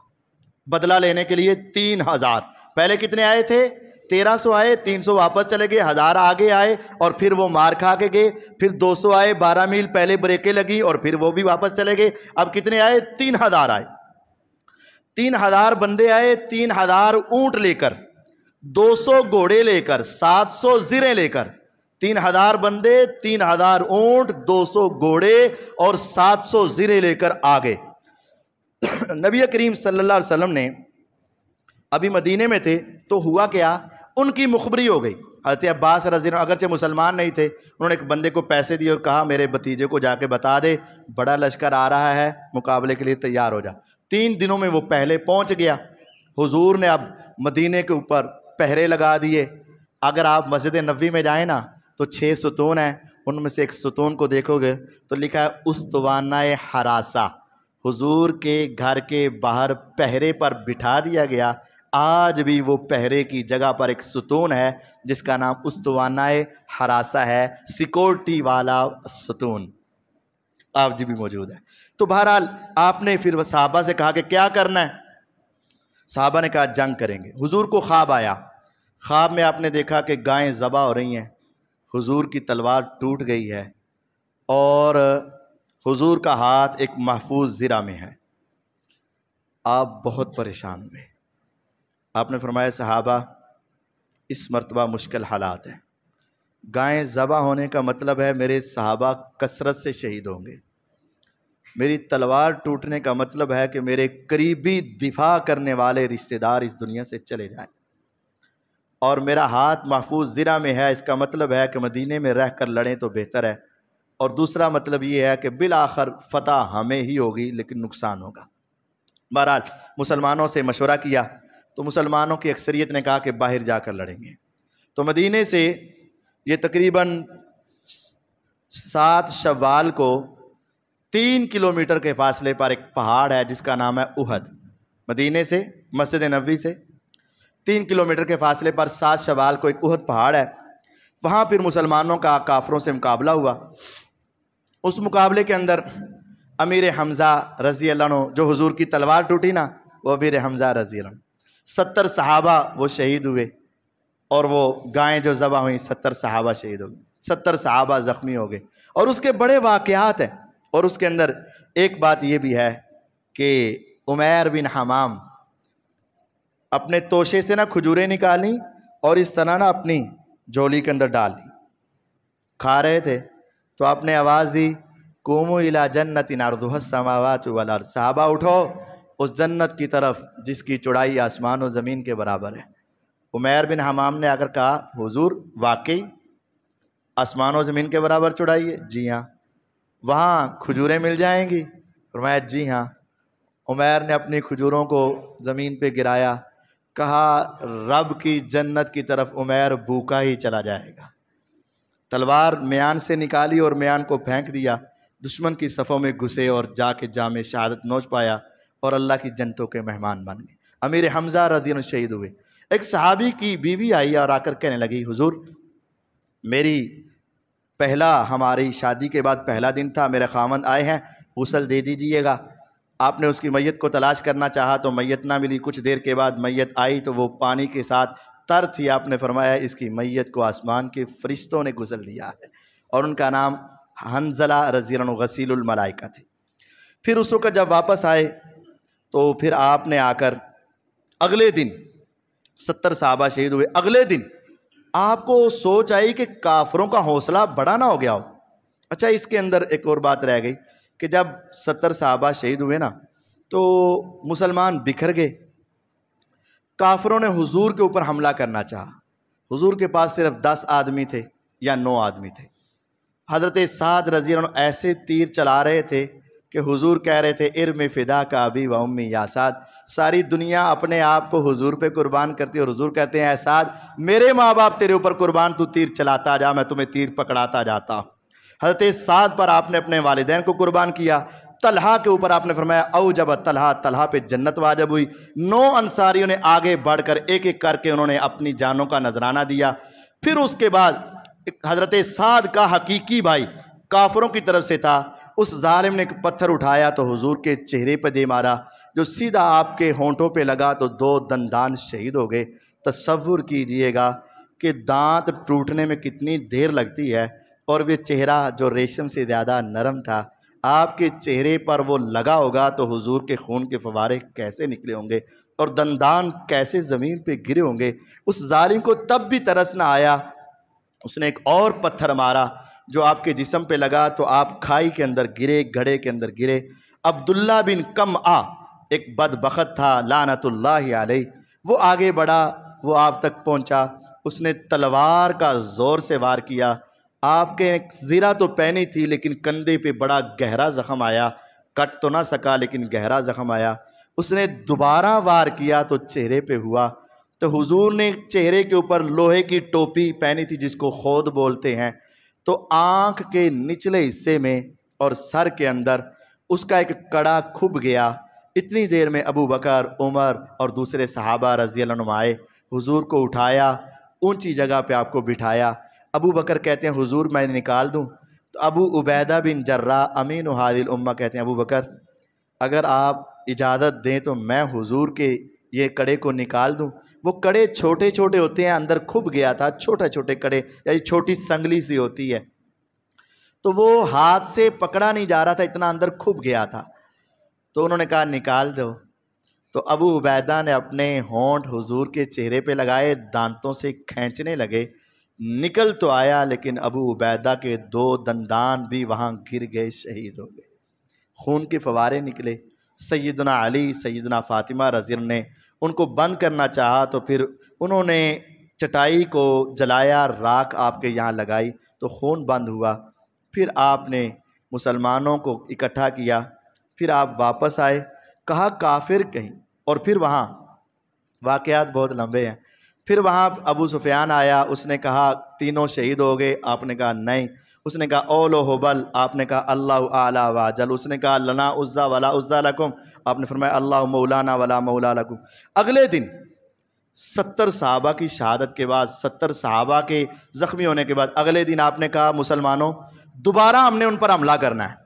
बदला लेने के लिए तीन हज़ार पहले कितने आए थे तेरह सौ आए तीन सौ वापस चले गए हज़ार आगे आए और फिर वो मार खा के गए फिर दो सौ आए बारह मील पहले ब्रेकें लगी और फिर वो भी वापस चले गए अब कितने आए तीन हज़ार आए तीन हजार बंदे आए तीन हजार ऊंट लेकर दो सौ घोड़े लेकर सात सौ जीरे लेकर तीन हजार बंदे तीन हजार ऊंट दो सौ घोड़े और सात सौ जीरे लेकर आ गए नबी करीम सल्लल्लाहु अलैहि वसल्लम ने अभी मदीने में थे तो हुआ क्या उनकी मुखबरी हो गई हजरत अब्बास रजी अगरचे मुसलमान नहीं थे उन्होंने एक बंदे को पैसे दिए और कहा मेरे भतीजे को जाके बता दे बड़ा लश्कर आ रहा है मुकाबले के लिए तैयार हो जा तीन दिनों में वो पहले पहुंच गया हुजूर ने अब मदीने के ऊपर पहरे लगा दिए अगर आप मस्जिद नबी में जाए ना तो छः सतून हैं उनमें से एक सुतून को देखोगे तो लिखा है उस्तवाना हरासा हुजूर के घर के बाहर पहरे पर बिठा दिया गया आज भी वो पहरे की जगह पर एक सुतून है जिसका नाम उस्तवाना हरासा है सिक्योरिटी वाला सुतून आप जी भी मौजूद है तो बहरहाल आपने फिर वह साहबा से कहा कि क्या करना है साहबा ने कहा जंग करेंगे हुजूर को ख्वाब आया ख्वाब में आपने देखा कि गायें ज़बा हो रही हैं हुजूर की तलवार टूट गई है और हुजूर का हाथ एक महफूज ज़रा में है आप बहुत परेशान हुए आपने फरमाया साहबा इस मरतबा मुश्किल हालात हैं गायें ज़बा होने का मतलब है मेरे साहबा कसरत से शहीद होंगे मेरी तलवार टूटने का मतलब है कि मेरे करीबी दिफा करने वाले रिश्तेदार इस दुनिया से चले जाएं और मेरा हाथ महफूज ज़रा में है इसका मतलब है कि मदीने में रह कर लड़ें तो बेहतर है और दूसरा मतलब ये है कि बिल आखिर फतेह हमें ही होगी लेकिन नुकसान होगा बहरहाल मुसलमानों से मशवरा किया तो मुसलमानों की अक्सरियत ने कहा कि बाहर जाकर लड़ेंगे तो मदीने से ये तकरीबन सात शवाल को तीन किलोमीटर के फासले पर एक पहाड़ है जिसका नाम है उहद मदीने से मस्जिद नबी से तीन किलोमीटर के फासले पर सात शवाल को एक उहद पहाड़ है वहाँ फिर मुसलमानों का काफरों से मुकाबला हुआ उस मुकाबले के अंदर अमीर हमज़ा रज़ी लनो जो हजूर की तलवार टूटी ना वो अमीर हमज़ा रज़ी लनो सत्तर सहाबा वो शहीद हुए और वो गायें जो ज़बा हुई सत्तर सहाबा शहीद हो गए सत्तर सहाबा ज़ख्मी हो गए और उसके बड़े वाक़ात हैं और उसके अंदर एक बात यह भी है कि उमैर बिन हमाम अपने तोशे से ना खजूरें निकाली और इस तरह ना अपनी झोली के अंदर डाल दी खा रहे थे तो आपने आवाज़ दी कोमो इला जन्नत नारजुहसमावात वलर साहबा उठो उस जन्नत की तरफ जिसकी चौड़ाई आसमान और ज़मीन के बराबर है उमैर बिन हमाम ने अगर कहा हुजूर वाकई आसमान और ज़मीन के बराबर चौड़ाई है जी हाँ वहाँ खजूरें मिल जाएंगी फरमाया जी हाँ उमैर ने अपनी खजूरों को ज़मीन पे गिराया कहा रब की जन्नत की तरफ उमैर भूखा ही चला जाएगा तलवार म्यान से निकाली और म्यान को फेंक दिया दुश्मन की सफ़ों में घुसे और जाके जामे शहादत नोच पाया और अल्लाह की जनतों के मेहमान बन गए अमीर हमजा रदीन शहीद हुए एक सहाबी की बीवी आई और आकर कहने लगी हुजूर मेरी पहला हमारी शादी के बाद पहला दिन था मेरे खामन आए हैं गसल दे दीजिएगा आपने उसकी मैयत को तलाश करना चाहा तो मैयत ना मिली कुछ देर के बाद मैयत आई तो वो पानी के साथ तर थी आपने फरमाया इसकी मैयत को आसमान के फरिश्तों ने गुसल दिया है और उनका नाम हंजला रजीरन गसीलमलाइका थे फिर उस वक्त जब वापस आए तो फिर आपने आकर अगले दिन सत्तर साहबा शहीद हुए अगले दिन आपको सोच आई कि काफरों का हौसला बड़ा ना हो गया हो अच्छा इसके अंदर एक और बात रह गई कि जब सत्तर साहबा शहीद हुए ना तो मुसलमान बिखर गए काफरों ने हुजूर के ऊपर हमला करना चाहा हुजूर के पास सिर्फ दस आदमी थे या नौ आदमी थे हजरत साद रजी ऐसे तीर चला रहे थे कि हुजूर कह रहे थे इर्म फ़िदा का अभी व उम्मी यासाद सारी दुनिया अपने आप को हुजूर पे कुर्बान करती है और हुजूर कहते हैं एसाद मेरे माँ बाप तेरे ऊपर कुर्बान तू तीर चलाता जा मैं तुम्हें तीर पकड़ाता जाता हजरत साद पर आपने अपने वालदेन को कुर्बान किया तलहा के ऊपर आपने फरमाया औ जब तलहा तलहा पे जन्नत वाजब हुई नौ अंसारियों ने आगे बढ़कर एक एक करके उन्होंने अपनी जानों का नजराना दिया फिर उसके बाद हजरत साद का हकीकी भाई काफरों की तरफ से था उस ालिम ने एक पत्थर उठाया तो हुजूर के चेहरे पर दे मारा जो सीधा आपके होंठों पे लगा तो दो दंदान शहीद हो गए तस्वुर कीजिएगा कि दांत टूटने में कितनी देर लगती है और वे चेहरा जो रेशम से ज़्यादा नरम था आपके चेहरे पर वो लगा होगा तो हुजूर के खून के फवारे कैसे निकले होंगे और दंदान कैसे ज़मीन पे गिरे होंगे उस जालिम को तब भी तरस ना आया उसने एक और पत्थर मारा जो आपके जिसम पे लगा तो आप खाई के अंदर गिरे घड़े के अंदर गिरे अब्दुल्ला बिन कम आ एक बदबखत था लानतुल्ला आलही वो आगे बढ़ा वो आप तक पहुंचा उसने तलवार का ज़ोर से वार किया आपके ज़रा तो पहनी थी लेकिन कंधे पे बड़ा गहरा ज़ख़म आया कट तो ना सका लेकिन गहरा ज़ख़म आया उसने दोबारा वार किया तो चेहरे पे हुआ तो हुजूर ने चेहरे के ऊपर लोहे की टोपी पहनी थी जिसको खोद बोलते हैं तो आँख के निचले हिस्से में और सर के अंदर उसका एक कड़ा खुब गया इतनी देर में अबू बकर उमर और दूसरे सहाबा रजी आए हुजूर को उठाया ऊंची जगह पे आपको बिठाया अबू बकर कहते हैं हुजूर मैं निकाल दूं तो अबू उबैदा बिन जर्रा अमीन हादिल उम्मा कहते हैं अबू बकर अगर आप इजाज़त दें तो मैं हुजूर के ये कड़े को निकाल दूं वो कड़े छोटे छोटे होते हैं अंदर खुब गया था छोटे छोटे कड़े या छोटी संगली सी होती है तो वो हाथ से पकड़ा नहीं जा रहा था इतना अंदर खुब गया था तो उन्होंने कहा निकाल दो तो अबू उबैदा ने अपने होंठ हुजूर के चेहरे पे लगाए दांतों से खींचने लगे निकल तो आया लेकिन अबू उबैदा के दो दंदान भी वहाँ गिर गए शहीद हो गए खून के फवारे निकले सैदना अली सैदना फ़ातिमा रजीर ने उनको बंद करना चाहा तो फिर उन्होंने चटाई को जलाया राख आपके यहाँ लगाई तो खून बंद हुआ फिर आपने मुसलमानों को इकट्ठा किया फिर आप वापस आए कहा काफिर कहीं और फिर वहाँ वाक़ात बहुत लंबे हैं फिर वहाँ अबू सुफियान आया उसने कहा तीनों शहीद हो गए आपने कहा नहीं उसने कहा ओलो होबल आपने कहा अल्लाह आला वाजल उसने कहा लना उज़ा वला उज़ा लकुम आपने फरमाया अल्लाह मौलाना वला मौला लकुम अगले दिन सत्तर साहबा की शहादत के बाद सत्तर साहबा के ज़ख्मी होने के बाद अगले दिन आपने कहा मुसलमानों दोबारा हमने उन पर हमला करना है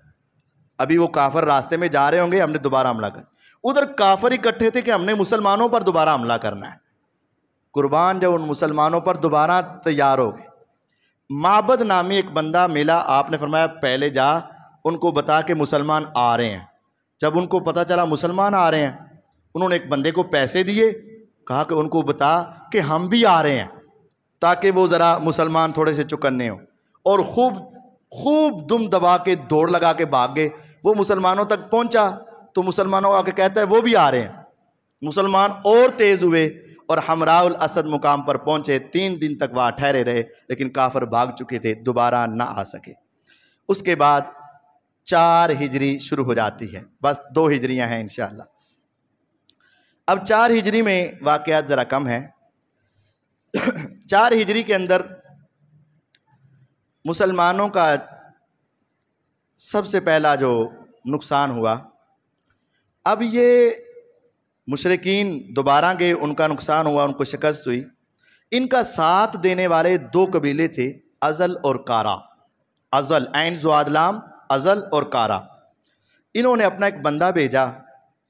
अभी वो काफर रास्ते में जा रहे होंगे हमने दोबारा हमला कर उधर काफर इकट्ठे थे कि हमने मुसलमानों पर दोबारा हमला करना है कुर्बान जब उन मुसलमानों पर दोबारा तैयार हो गए माबद नामी एक बंदा मिला आपने फरमाया पहले जा उनको बता के मुसलमान आ रहे हैं जब उनको पता चला मुसलमान आ रहे हैं उन्होंने एक बंदे को पैसे दिए कहा कि उनको बता कि हम भी आ रहे हैं ताकि वो ज़रा मुसलमान थोड़े से चुकन्ने हो और खूब खूब दुम दबा के दौड़ लगा के भाग गए वो मुसलमानों तक पहुंचा तो मुसलमानों आके कहता है वो भी आ रहे हैं मुसलमान और तेज़ हुए और हमराउल असद मुकाम पर पहुंचे तीन दिन तक वहाँ ठहरे रहे लेकिन काफर भाग चुके थे दोबारा ना आ सके उसके बाद चार हिजरी शुरू हो जाती है बस दो हिजरियाँ हैं इन अब चार हिजरी में वाकयात ज़रा कम है चार हिजरी के अंदर मुसलमानों का सबसे पहला जो नुकसान हुआ अब ये मुशरकिन दोबारा गए उनका नुकसान हुआ उनको शिकस्त हुई इनका साथ देने वाले दो कबीले थे अज़ल और कारा अज़ल आन जुआदलाम अज़ल और कारा इन्होंने अपना एक बंदा भेजा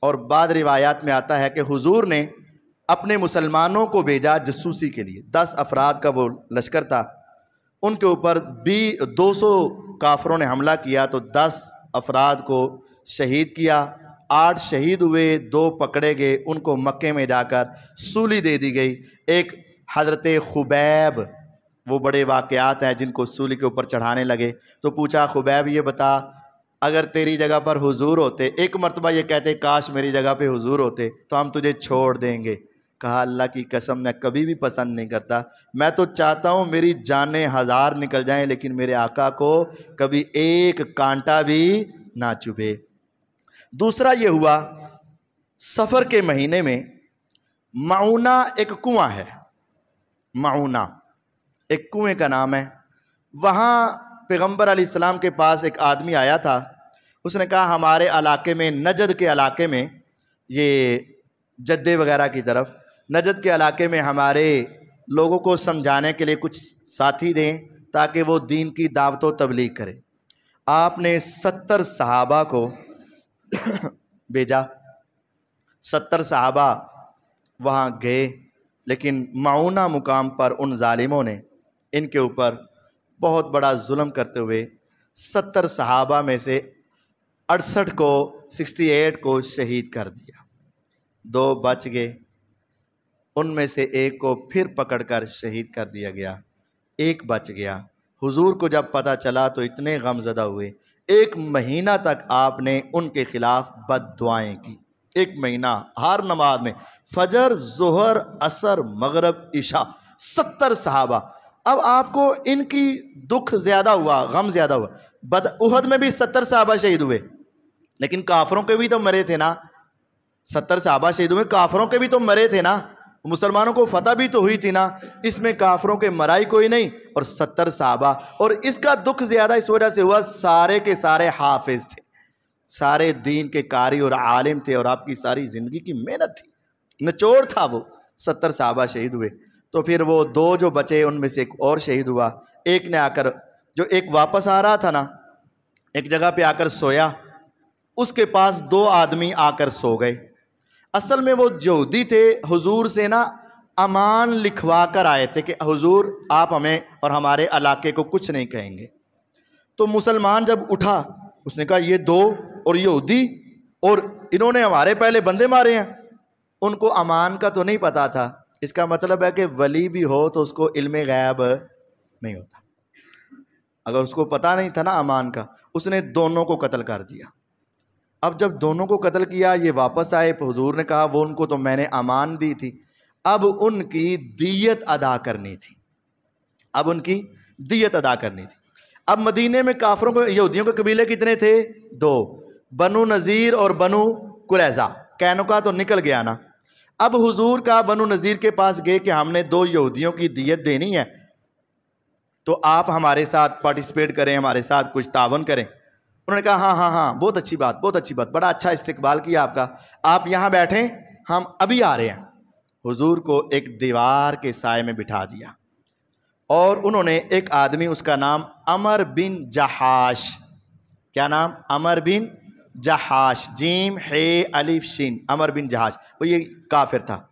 और बाद रिवायात में आता है कि हुजूर ने अपने मुसलमानों को भेजा जसूसी के लिए दस अफराद का वो लश्कर था उनके ऊपर बी दो सौ काफरों ने हमला किया तो दस अफराद को शहीद किया आठ शहीद हुए दो पकड़े गए उनको मक्के में जाकर सूली दे दी गई एक हजरत खुबैब वो बड़े वाक़ात हैं जिनको सूली के ऊपर चढ़ाने लगे तो पूछा खुबैब ये बता अगर तेरी जगह पर हुजूर होते एक मरतबा ये कहते काश मेरी जगह पे हुजूर होते तो हम तुझे छोड़ देंगे कहा अल्लाह की कसम मैं कभी भी पसंद नहीं करता मैं तो चाहता हूँ मेरी जानें हज़ार निकल जाएं लेकिन मेरे आका को कभी एक कांटा भी ना चुभे दूसरा ये हुआ सफ़र के महीने में माऊना एक कुआं है माऊना एक कुएं का नाम है वहाँ पैगम्बर आसमाम के पास एक आदमी आया था उसने कहा हमारे इलाके में नजद के इलाके में ये जद्दे वगैरह की तरफ नजद के इलाके में हमारे लोगों को समझाने के लिए कुछ साथी दें ताकि वो दीन की दावत व तबलीग करें आपने सत्तर सहाबा को भेजा सत्तर सहाबा वहाँ गए लेकिन माउना मुकाम पर उन ालिमों ने इनके ऊपर बहुत बड़ा जुल्म करते हुए सत्तर सहाबा में से अड़सठ को सिक्सटी एट को शहीद कर दिया दो बच गए उनमें से एक को फिर पकड़कर शहीद कर दिया गया एक बच गया हुजूर को जब पता चला तो इतने गमजदा हुए एक महीना तक आपने उनके ख़िलाफ़ बद दुआएँ की एक महीना हर नमाज में फजर जहर असर मगरब इशा सत्तर सहाबा अब आपको इनकी दुख ज़्यादा हुआ गम ज़्यादा हुआ बद उहद में भी सत्तर सहाबा शहीद हुए लेकिन काफरों के भी तो मरे थे ना सत्तर सहाबा शहीद हुए काफरों के भी तो मरे थे ना मुसलमानों को फतह भी तो हुई थी ना इसमें काफरों के मराई कोई नहीं और सत्तर साहबा और इसका दुख ज़्यादा इस वजह से हुआ सारे के सारे हाफिज थे सारे दीन के कारी और आलिम थे और आपकी सारी ज़िंदगी की मेहनत थी नचोर था वो सत्तर साहबा शहीद हुए तो फिर वो दो जो बचे उनमें से एक और शहीद हुआ एक ने आकर जो एक वापस आ रहा था ना एक जगह पे आकर सोया उसके पास दो आदमी आकर सो गए असल में वो जोदी थे हुजूर से ना अमान लिखवा कर आए थे कि हुजूर आप हमें और हमारे इलाके को कुछ नहीं कहेंगे तो मुसलमान जब उठा उसने कहा ये दो और उदी और इन्होंने हमारे पहले बंदे मारे हैं उनको अमान का तो नहीं पता था इसका मतलब है कि वली भी हो तो उसको इल्म गैब नहीं होता अगर उसको पता नहीं था ना अमान का उसने दोनों को कत्ल कर दिया अब जब दोनों को कत्ल किया ये वापस आए हजूर ने कहा वो उनको तो मैंने अमान दी थी अब उनकी दियत अदा करनी थी अब उनकी दियत अदा करनी थी अब मदीने में काफरों को यहूदियों के कबीले कितने थे दो बनु नज़ीर और बनु कुरैजा कैनो का तो निकल गया ना अब हुजूर का बनु नज़ीर के पास गए कि हमने दो यहूदियों की दियत देनी है तो आप हमारे साथ पार्टिसिपेट करें हमारे साथ कुछ तावन करें उन्होंने कहा हाँ हाँ हाँ बहुत अच्छी बात बहुत अच्छी बात बड़ा अच्छा इस्तकबाल किया आपका आप यहाँ बैठे हम अभी आ रहे हैं हुजूर को एक दीवार के साय में बिठा दिया और उन्होंने एक आदमी उसका नाम अमर बिन जहाश क्या नाम अमर बिन जहाश जीम हे अलीफ शिन अमर बिन जहाश वो ये काफिर था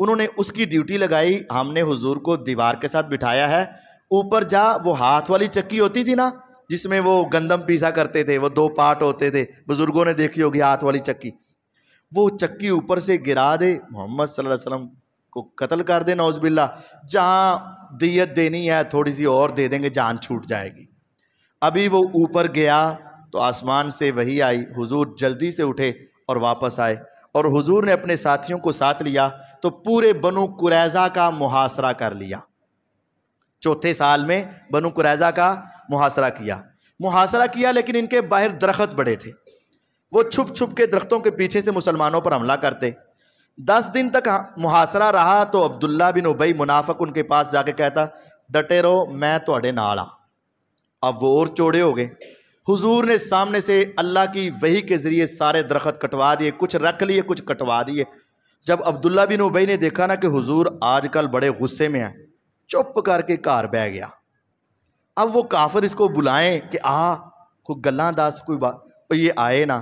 उन्होंने उसकी ड्यूटी लगाई हमने हुजूर को दीवार के साथ बिठाया है ऊपर जा वो हाथ वाली चक्की होती थी ना जिसमें वो गंदम पीसा करते थे वो दो पार्ट होते थे बुज़ुर्गों ने देखी होगी हाथ वाली चक्की वो चक्की ऊपर से गिरा दे मोहम्मद सल्लल्लाहु अलैहि वसल्लम को कत्ल कर दे नौजबिल्ला जहाँ दियत देनी है थोड़ी सी और दे देंगे जान छूट जाएगी अभी वो ऊपर गया तो आसमान से वही आई हुजूर जल्दी से उठे और वापस आए और हुजूर ने अपने साथियों को साथ लिया तो पूरे बनु कुरैज़ा का मुहासरा कर लिया चौथे साल में बनु कुरैज़ा का मुहासरा किया मुहासरा किया लेकिन इनके बाहर दरख्त बड़े थे वो छुप छुप के दरख्तों के पीछे से मुसलमानों पर हमला करते दस दिन तक हाँ, मुहासरा रहा तो अब्दुल्ला बिन उबई मुनाफक उनके पास जाके कहता डटे रहो मैं थोड़े नाल आ अब वो और चौड़े हो गए हुजूर ने सामने से अल्लाह की वही के ज़रिए सारे दरख्त कटवा दिए कुछ रख लिए कुछ कटवा दिए जब अब्दुल्ला बिन उबई ने देखा ना कि हुजूर आजकल बड़े गुस्से में है चुप करके कार बह गया अब वो काफर इसको बुलाएं कि आ कोई गल्ला दास कोई बात तो ये आए ना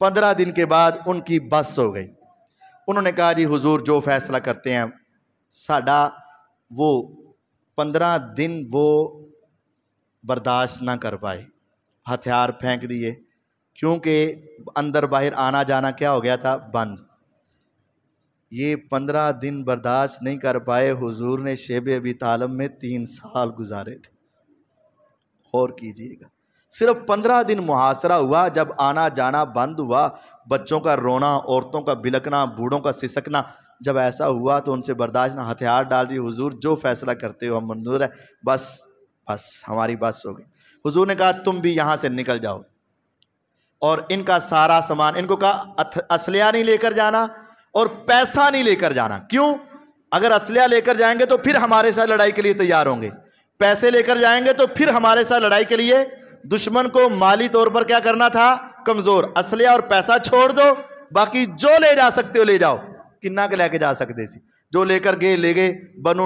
पंद्रह दिन के बाद उनकी बस हो गई उन्होंने कहा जी हुजूर जो फैसला करते हैं साडा वो पंद्रह दिन वो बर्दाश्त ना कर पाए हथियार फेंक दिए क्योंकि अंदर बाहर आना जाना क्या हो गया था बंद ये पंद्रह दिन बर्दाश्त नहीं कर पाए हुजूर ने शेब अभी तालम में तीन साल गुजारे थे गौर कीजिएगा सिर्फ पंद्रह दिन मुहासरा हुआ जब आना जाना बंद हुआ बच्चों का रोना औरतों का बिलकना बूढ़ों का सिसकना जब ऐसा हुआ तो उनसे बर्दाश्त ना हथियार डाल दिए हुजूर जो फैसला करते हो हम मंजूर है बस बस हमारी बस हो गई हुजूर ने कहा तुम भी यहाँ से निकल जाओ और इनका सारा सामान इनको कहा असलिया नहीं लेकर जाना और पैसा नहीं लेकर जाना क्यों अगर असलिया लेकर जाएंगे तो फिर हमारे साथ लड़ाई के लिए तैयार होंगे पैसे लेकर जाएंगे तो फिर हमारे साथ लड़ाई के लिए दुश्मन को माली तौर पर क्या करना था कमज़ोर असलिया और पैसा छोड़ दो बाकी जो ले जा सकते हो ले जाओ किन्ना के लेके जा सकते थे जो लेकर गए ले गए बन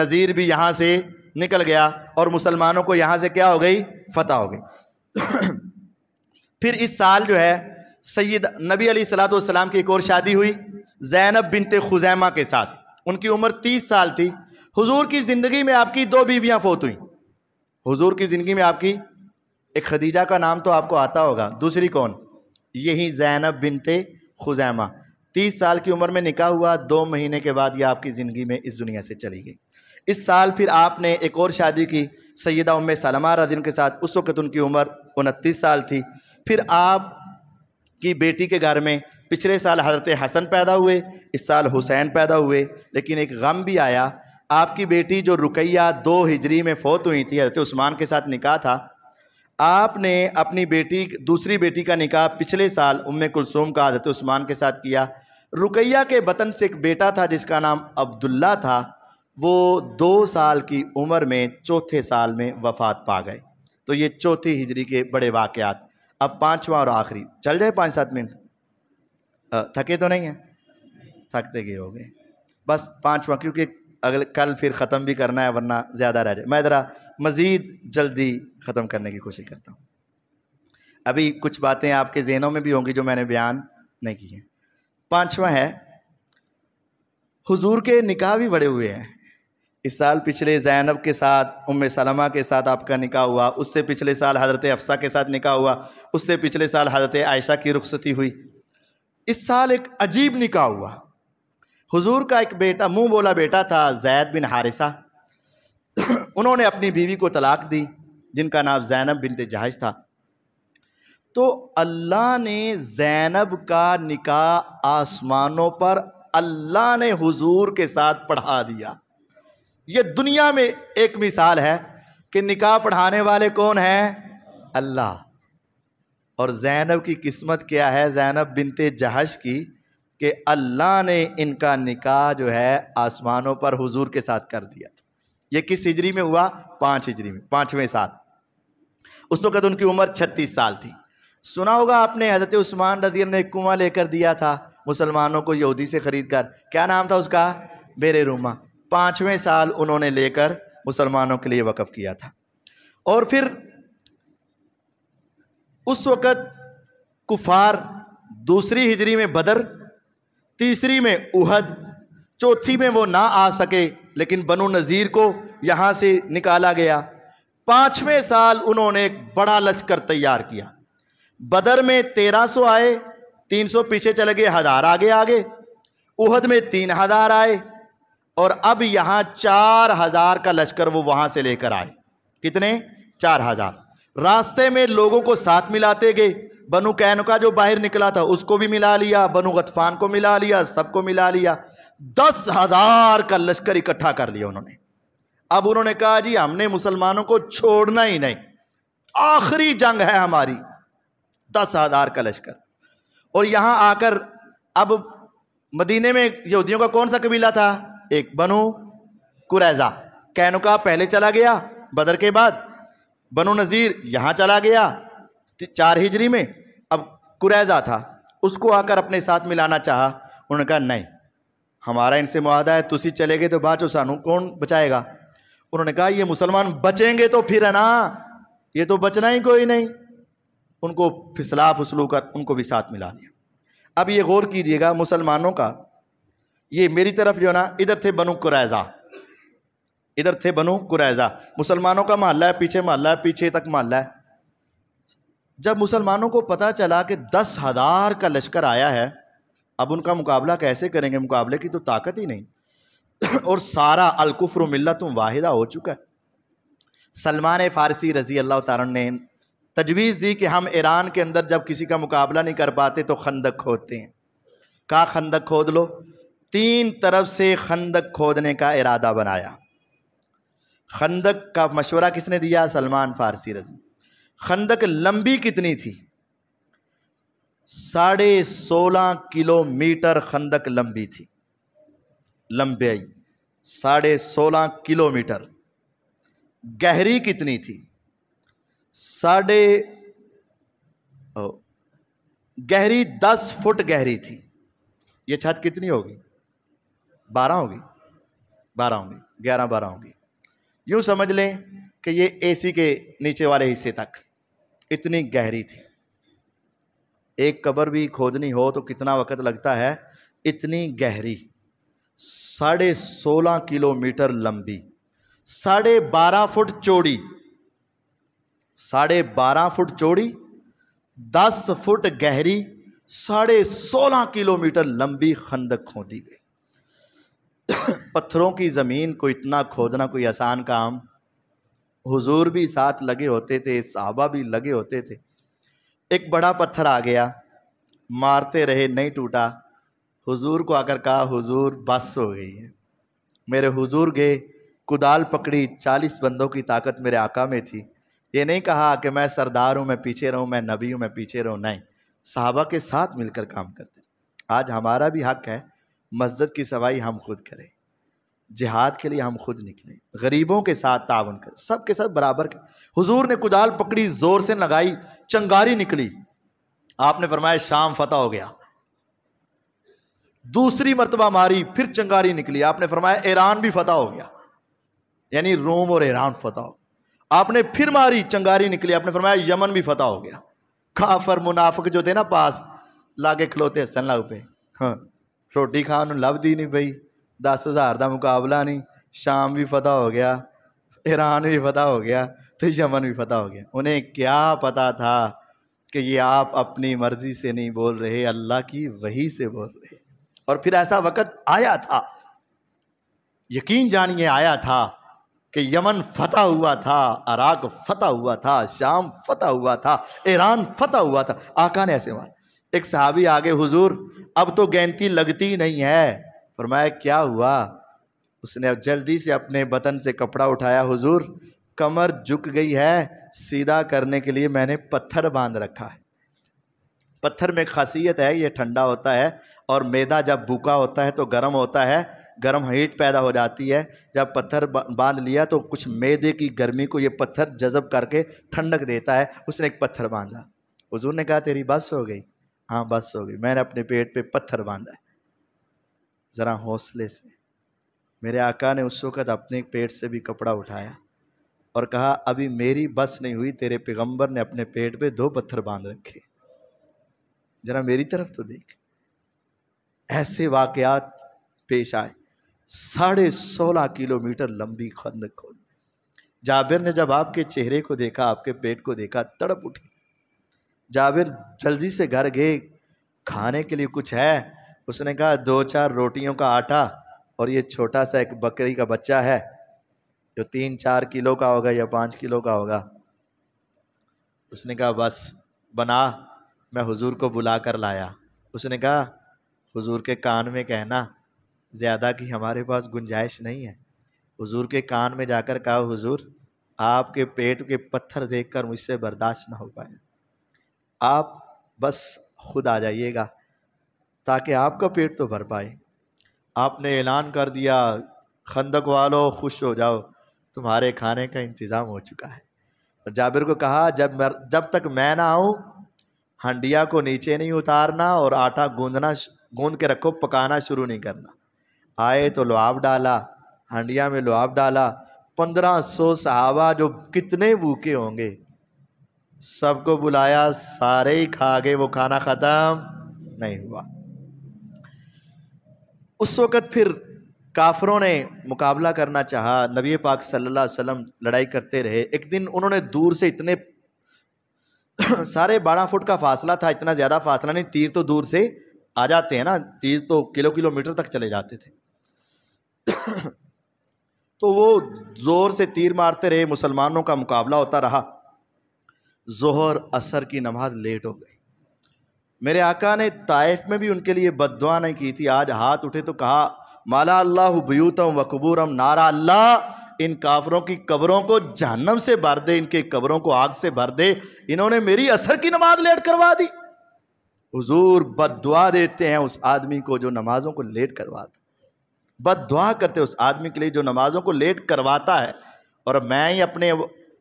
नज़ीर भी यहाँ से निकल गया और मुसलमानों को यहाँ से क्या हो गई फतह हो गई फिर इस साल जो है सैद नबी अली सलाम की एक और शादी हुई जैनब बिनते खुजैमा के साथ उनकी उम्र तीस साल थी हुजूर की ज़िंदगी में आपकी दो बीवियाँ फोत हुई हुजूर की ज़िंदगी में आपकी एक खदीजा का नाम तो आपको आता होगा दूसरी कौन यही जैनब बिनते खुजैमा तीस साल की उम्र में निकाह हुआ दो महीने के बाद यह आपकी ज़िंदगी में इस दुनिया से चली गई इस साल फिर आपने एक और शादी की सैदा उम सलमा रदीन के साथ उस वक्त उनकी उम्र उनतीस साल थी फिर आप की बेटी के घर में पिछले साल हज़रत हसन पैदा हुए इस साल हुसैन पैदा हुए लेकिन एक गम भी आया आपकी बेटी जो रुकैया दो हिजरी में फोत हुई थी हजरत उस्मान के साथ निकाह था आपने अपनी बेटी दूसरी बेटी का निकाह पिछले साल उम कुलसूम का हजरत उस्मान के साथ किया रुकैया के वतन से एक बेटा था जिसका नाम अब्दुल्ला था वो दो साल की उम्र में चौथे साल में वफात पा गए तो ये चौथी हिजरी के बड़े वाक़ात अब पाँचवा और आखिरी चल जाए पाँच सात मिनट थके तो नहीं हैं थकते गए हो गए बस पाँचवा क्योंकि अगले कल फिर ख़त्म भी करना है वरना ज़्यादा रह जाए मैं ज़रा मज़ीद जल्दी ख़त्म करने की कोशिश करता हूँ अभी कुछ बातें आपके जहनों में भी होंगी जो मैंने बयान नहीं की हैं पाँचवा है हुजूर के निकाह भी बड़े हुए हैं इस साल पिछले जैनब के साथ उम सलमा के साथ आपका निकाह हुआ उससे पिछले साल हज़रत अफसा के साथ निकाह हुआ उससे पिछले साल हज़रत आयशा की रुखसती हुई इस साल एक अजीब निकाह हुआ हुजूर का एक बेटा मुंह बोला बेटा था जैद बिन हारिसा उन्होंने अपनी बीवी को तलाक दी जिनका नाम जैनब बिन जहाज था तो अल्लाह ने जैनब का निकाह आसमानों पर अल्लाह ने हुजूर के साथ पढ़ा दिया ये दुनिया में एक मिसाल है कि निकाह पढ़ाने वाले कौन हैं अल्लाह और जैनब की किस्मत क्या है जैनब बिनते जहाज की कि अल्लाह ने इनका निकाह जो है आसमानों पर हुजूर के साथ कर दिया था ये किस हिजरी में हुआ पाँच हिजरी में पाँचवें साल उस वक़्त उनकी उम्र छत्तीस साल थी सुना होगा आपने हज़रत उस्मान रजी ने कुआँ लेकर दिया था मुसलमानों को यहूदी से ख़रीद कर क्या नाम था उसका मेरे रूमा पाँचवें साल उन्होंने लेकर मुसलमानों के लिए वक़ किया था और फिर उस वक़्त कुफार दूसरी हिजरी में बदर तीसरी में उहद चौथी में वो ना आ सके लेकिन बनो नज़ीर को यहाँ से निकाला गया पाँचवें साल उन्होंने एक बड़ा लश्कर तैयार किया बदर में तेरह सौ आए तीन सौ पीछे चले गए हज़ार आगे आगे उहद में तीन हज़ार आए और अब यहाँ चार हज़ार का लश्कर वो वहाँ से लेकर आए कितने चार हज़ार रास्ते में लोगों को साथ मिलाते गए बनु कैन का जो बाहर निकला था उसको भी मिला लिया बनु गतफान को मिला लिया सबको मिला लिया दस हजार का लश्कर इकट्ठा कर लिया उन्होंने अब उन्होंने कहा जी हमने मुसलमानों को छोड़ना ही नहीं आखिरी जंग है हमारी दस हजार का लश्कर और यहाँ आकर अब मदीने में यहूदियों का कौन सा कबीला था एक बनु कुरैजा कैनुका पहले चला गया बदर के बाद बनु नज़ीर यहाँ चला गया चार हिजरी में कुरैजा था उसको आकर अपने साथ मिलाना चाहा उन्होंने कहा नहीं हमारा इनसे मुआदा है तुसी चले गए तो बाचो सानू कौन बचाएगा उन्होंने कहा ये मुसलमान बचेंगे तो फिर है ना ये तो बचना ही कोई नहीं उनको फिसला फुसलू कर उनको भी साथ मिला लिया अब ये गौर कीजिएगा मुसलमानों का ये मेरी तरफ जो ना इधर थे बनु कुरैज़ा इधर थे बनु कुरैज़ा मुसलमानों का मोहल्ला है पीछे महल्ला है पीछे तक मोहल्ला है जब मुसलमानों को पता चला कि दस हज़ार का लश्कर आया है अब उनका मुकाबला कैसे करेंगे मुकाबले की तो ताकत ही नहीं और सारा अलकुफ़र मिल्ला तुम वाहिदा हो चुका है सलमान फ़ारसी रज़ी अल्लाह तार ने तजवीज़ दी कि हम ईरान के अंदर जब किसी का मुकाबला नहीं कर पाते तो खंदक खोदते हैं कहा खंदक खोद लो तीन तरफ से खंदक खोदने का इरादा बनाया खंदक का मशवरा किसने दिया सलमान फ़ारसी रजी खंदक लंबी कितनी थी साढ़े सोलह किलोमीटर खंदक लंबी थी लंबाई साढ़े सोलह किलोमीटर गहरी कितनी थी साढ़े गहरी दस फुट गहरी थी ये छत कितनी होगी बारह होगी बारह होगी ग्यारह बारह होगी यूं समझ लें कि ये एसी के नीचे वाले हिस्से तक इतनी गहरी थी एक कब्र भी खोदनी हो तो कितना वक़्त लगता है इतनी गहरी साढ़े सोलह किलोमीटर लंबी साढ़े बारह फुट चौड़ी साढ़े बारह फुट चौड़ी दस फुट गहरी साढ़े सोलह किलोमीटर लंबी खंदक खोदी गई पत्थरों की ज़मीन को इतना खोदना कोई आसान काम हुजूर भी साथ लगे होते थे साहबा भी लगे होते थे एक बड़ा पत्थर आ गया मारते रहे नहीं टूटा हुजूर को आकर कहा हुजूर बस हो गई है मेरे हुजूर गए कुदाल पकड़ी चालीस बंदों की ताकत मेरे आका में थी ये नहीं कहा कि मैं सरदार हूँ मैं पीछे रहूँ मैं नबी हूँ मैं पीछे रहूँ नहीं साहबा के साथ मिलकर काम करते आज हमारा भी हक है मस्जिद की सफाई हम खुद करें जिहाद के लिए हम खुद निकले गरीबों के साथ तावन कर सब के साथ बराबर कर हुजूर ने कुदाल पकड़ी ज़ोर से लगाई चंगारी निकली आपने फरमाया शाम फतह हो गया दूसरी मरतबा मारी फिर चंगारी निकली आपने फरमाया ईरान भी फतह हो गया यानी रोम और ईरान फतह हो आपने फिर मारी चंगारी निकली आपने फरमाया यमन भी फतह हो गया काफर मुनाफक जो थे ना पास लागे खलोते सन लग पे हाँ रोटी खान लभ दी नहीं भाई दस हज़ार का मुकाबला नहीं शाम भी फतह हो गया ईरान भी फतह हो गया तो यमन भी फतह हो गया उन्हें क्या पता था कि ये आप अपनी मर्ज़ी से नहीं बोल रहे अल्लाह की वही से बोल रहे और फिर ऐसा वक़्त आया था यकीन जानिए आया था कि यमन फतह हुआ था अराक फतह हुआ था शाम फतह हुआ था ईरान फतह हुआ था आका ने ऐसे माना एक सहाबी आगे हुजूर अब तो गैंती लगती नहीं है फरमाया क्या हुआ उसने अब जल्दी से अपने बतन से कपड़ा उठाया हुजूर कमर झुक गई है सीधा करने के लिए मैंने पत्थर बांध रखा है पत्थर में खासियत है ये ठंडा होता है और मैदा जब भूखा होता है तो गर्म होता है गर्म हीट पैदा हो जाती है जब पत्थर बांध लिया तो कुछ मैदे की गर्मी को ये पत्थर जज़ब करके ठंडक देता है उसने एक पत्थर बांधा हुजूर ने कहा तेरी बस हो गई हाँ बस हो गई मैंने अपने पेट पे पत्थर बांधा है ज़रा हौसले से मेरे आका ने उस वक़्त अपने पेट से भी कपड़ा उठाया और कहा अभी मेरी बस नहीं हुई तेरे पैगंबर ने अपने पेट पे दो पत्थर बांध रखे ज़रा मेरी तरफ तो देख ऐसे वाकयात पेश आए साढ़े सोलह किलोमीटर लंबी खंद खोद जाबिर ने जब आपके चेहरे को देखा आपके पेट को देखा तड़प उठी जाबिर जल्दी से घर गए खाने के लिए कुछ है उसने कहा दो चार रोटियों का आटा और ये छोटा सा एक बकरी का बच्चा है जो तीन चार किलो का होगा या पाँच किलो का होगा उसने कहा बस बना मैं हुजूर को बुला कर लाया उसने कहा हुजूर के कान में कहना ज़्यादा की हमारे पास गुंजाइश नहीं है हुजूर के कान में जाकर कहा हुजूर आपके पेट के पत्थर देखकर मुझसे बर्दाश्त ना हो पाया आप बस खुद आ जाइएगा ताकि आपका पेट तो भर पाए आपने ऐलान कर दिया खंदक वालों खुश हो जाओ तुम्हारे खाने का इंतज़ाम हो चुका है और जाबिर को कहा जब मर, जब तक मैं ना आऊँ हंडिया को नीचे नहीं उतारना और आटा गूंदना गूंद के रखो पकाना शुरू नहीं करना आए तो लुआब डाला हंडिया में लुआब डाला पंद्रह सौ सहाबा जो कितने भूखे होंगे सबको बुलाया सारे ही खा गए वो खाना ख़त्म नहीं हुआ उस वक़्त फिर काफरों ने मुकाबला करना चाहा नबी पाक सल्लल्लाहु अलैहि वसल्लम लड़ाई करते रहे एक दिन उन्होंने दूर से इतने सारे बारह फुट का फासला था इतना ज़्यादा फासला नहीं तीर तो दूर से आ जाते हैं ना तीर तो किलो किलोमीटर तक चले जाते थे तो वो ज़ोर से तीर मारते रहे मुसलमानों का मुकाबला होता रहा जोहर असर की नमाज लेट हो गई मेरे आका ने ताइफ में भी उनके लिए बदवा नहीं की थी आज हाथ उठे तो कहा माला अल्लाह बयूतम वकबूरम नारा अल्लाह इन काफरों की कब्रों को जहनम से भर दे इनके कब्रों को आग से भर दे इन्होंने मेरी असर की नमाज लेट करवा दी बद बदवा देते हैं उस आदमी को जो नमाजों को लेट करवाता बद दुआ करते उस आदमी के लिए जो नमाज़ों को लेट करवाता है और मैं ही अपने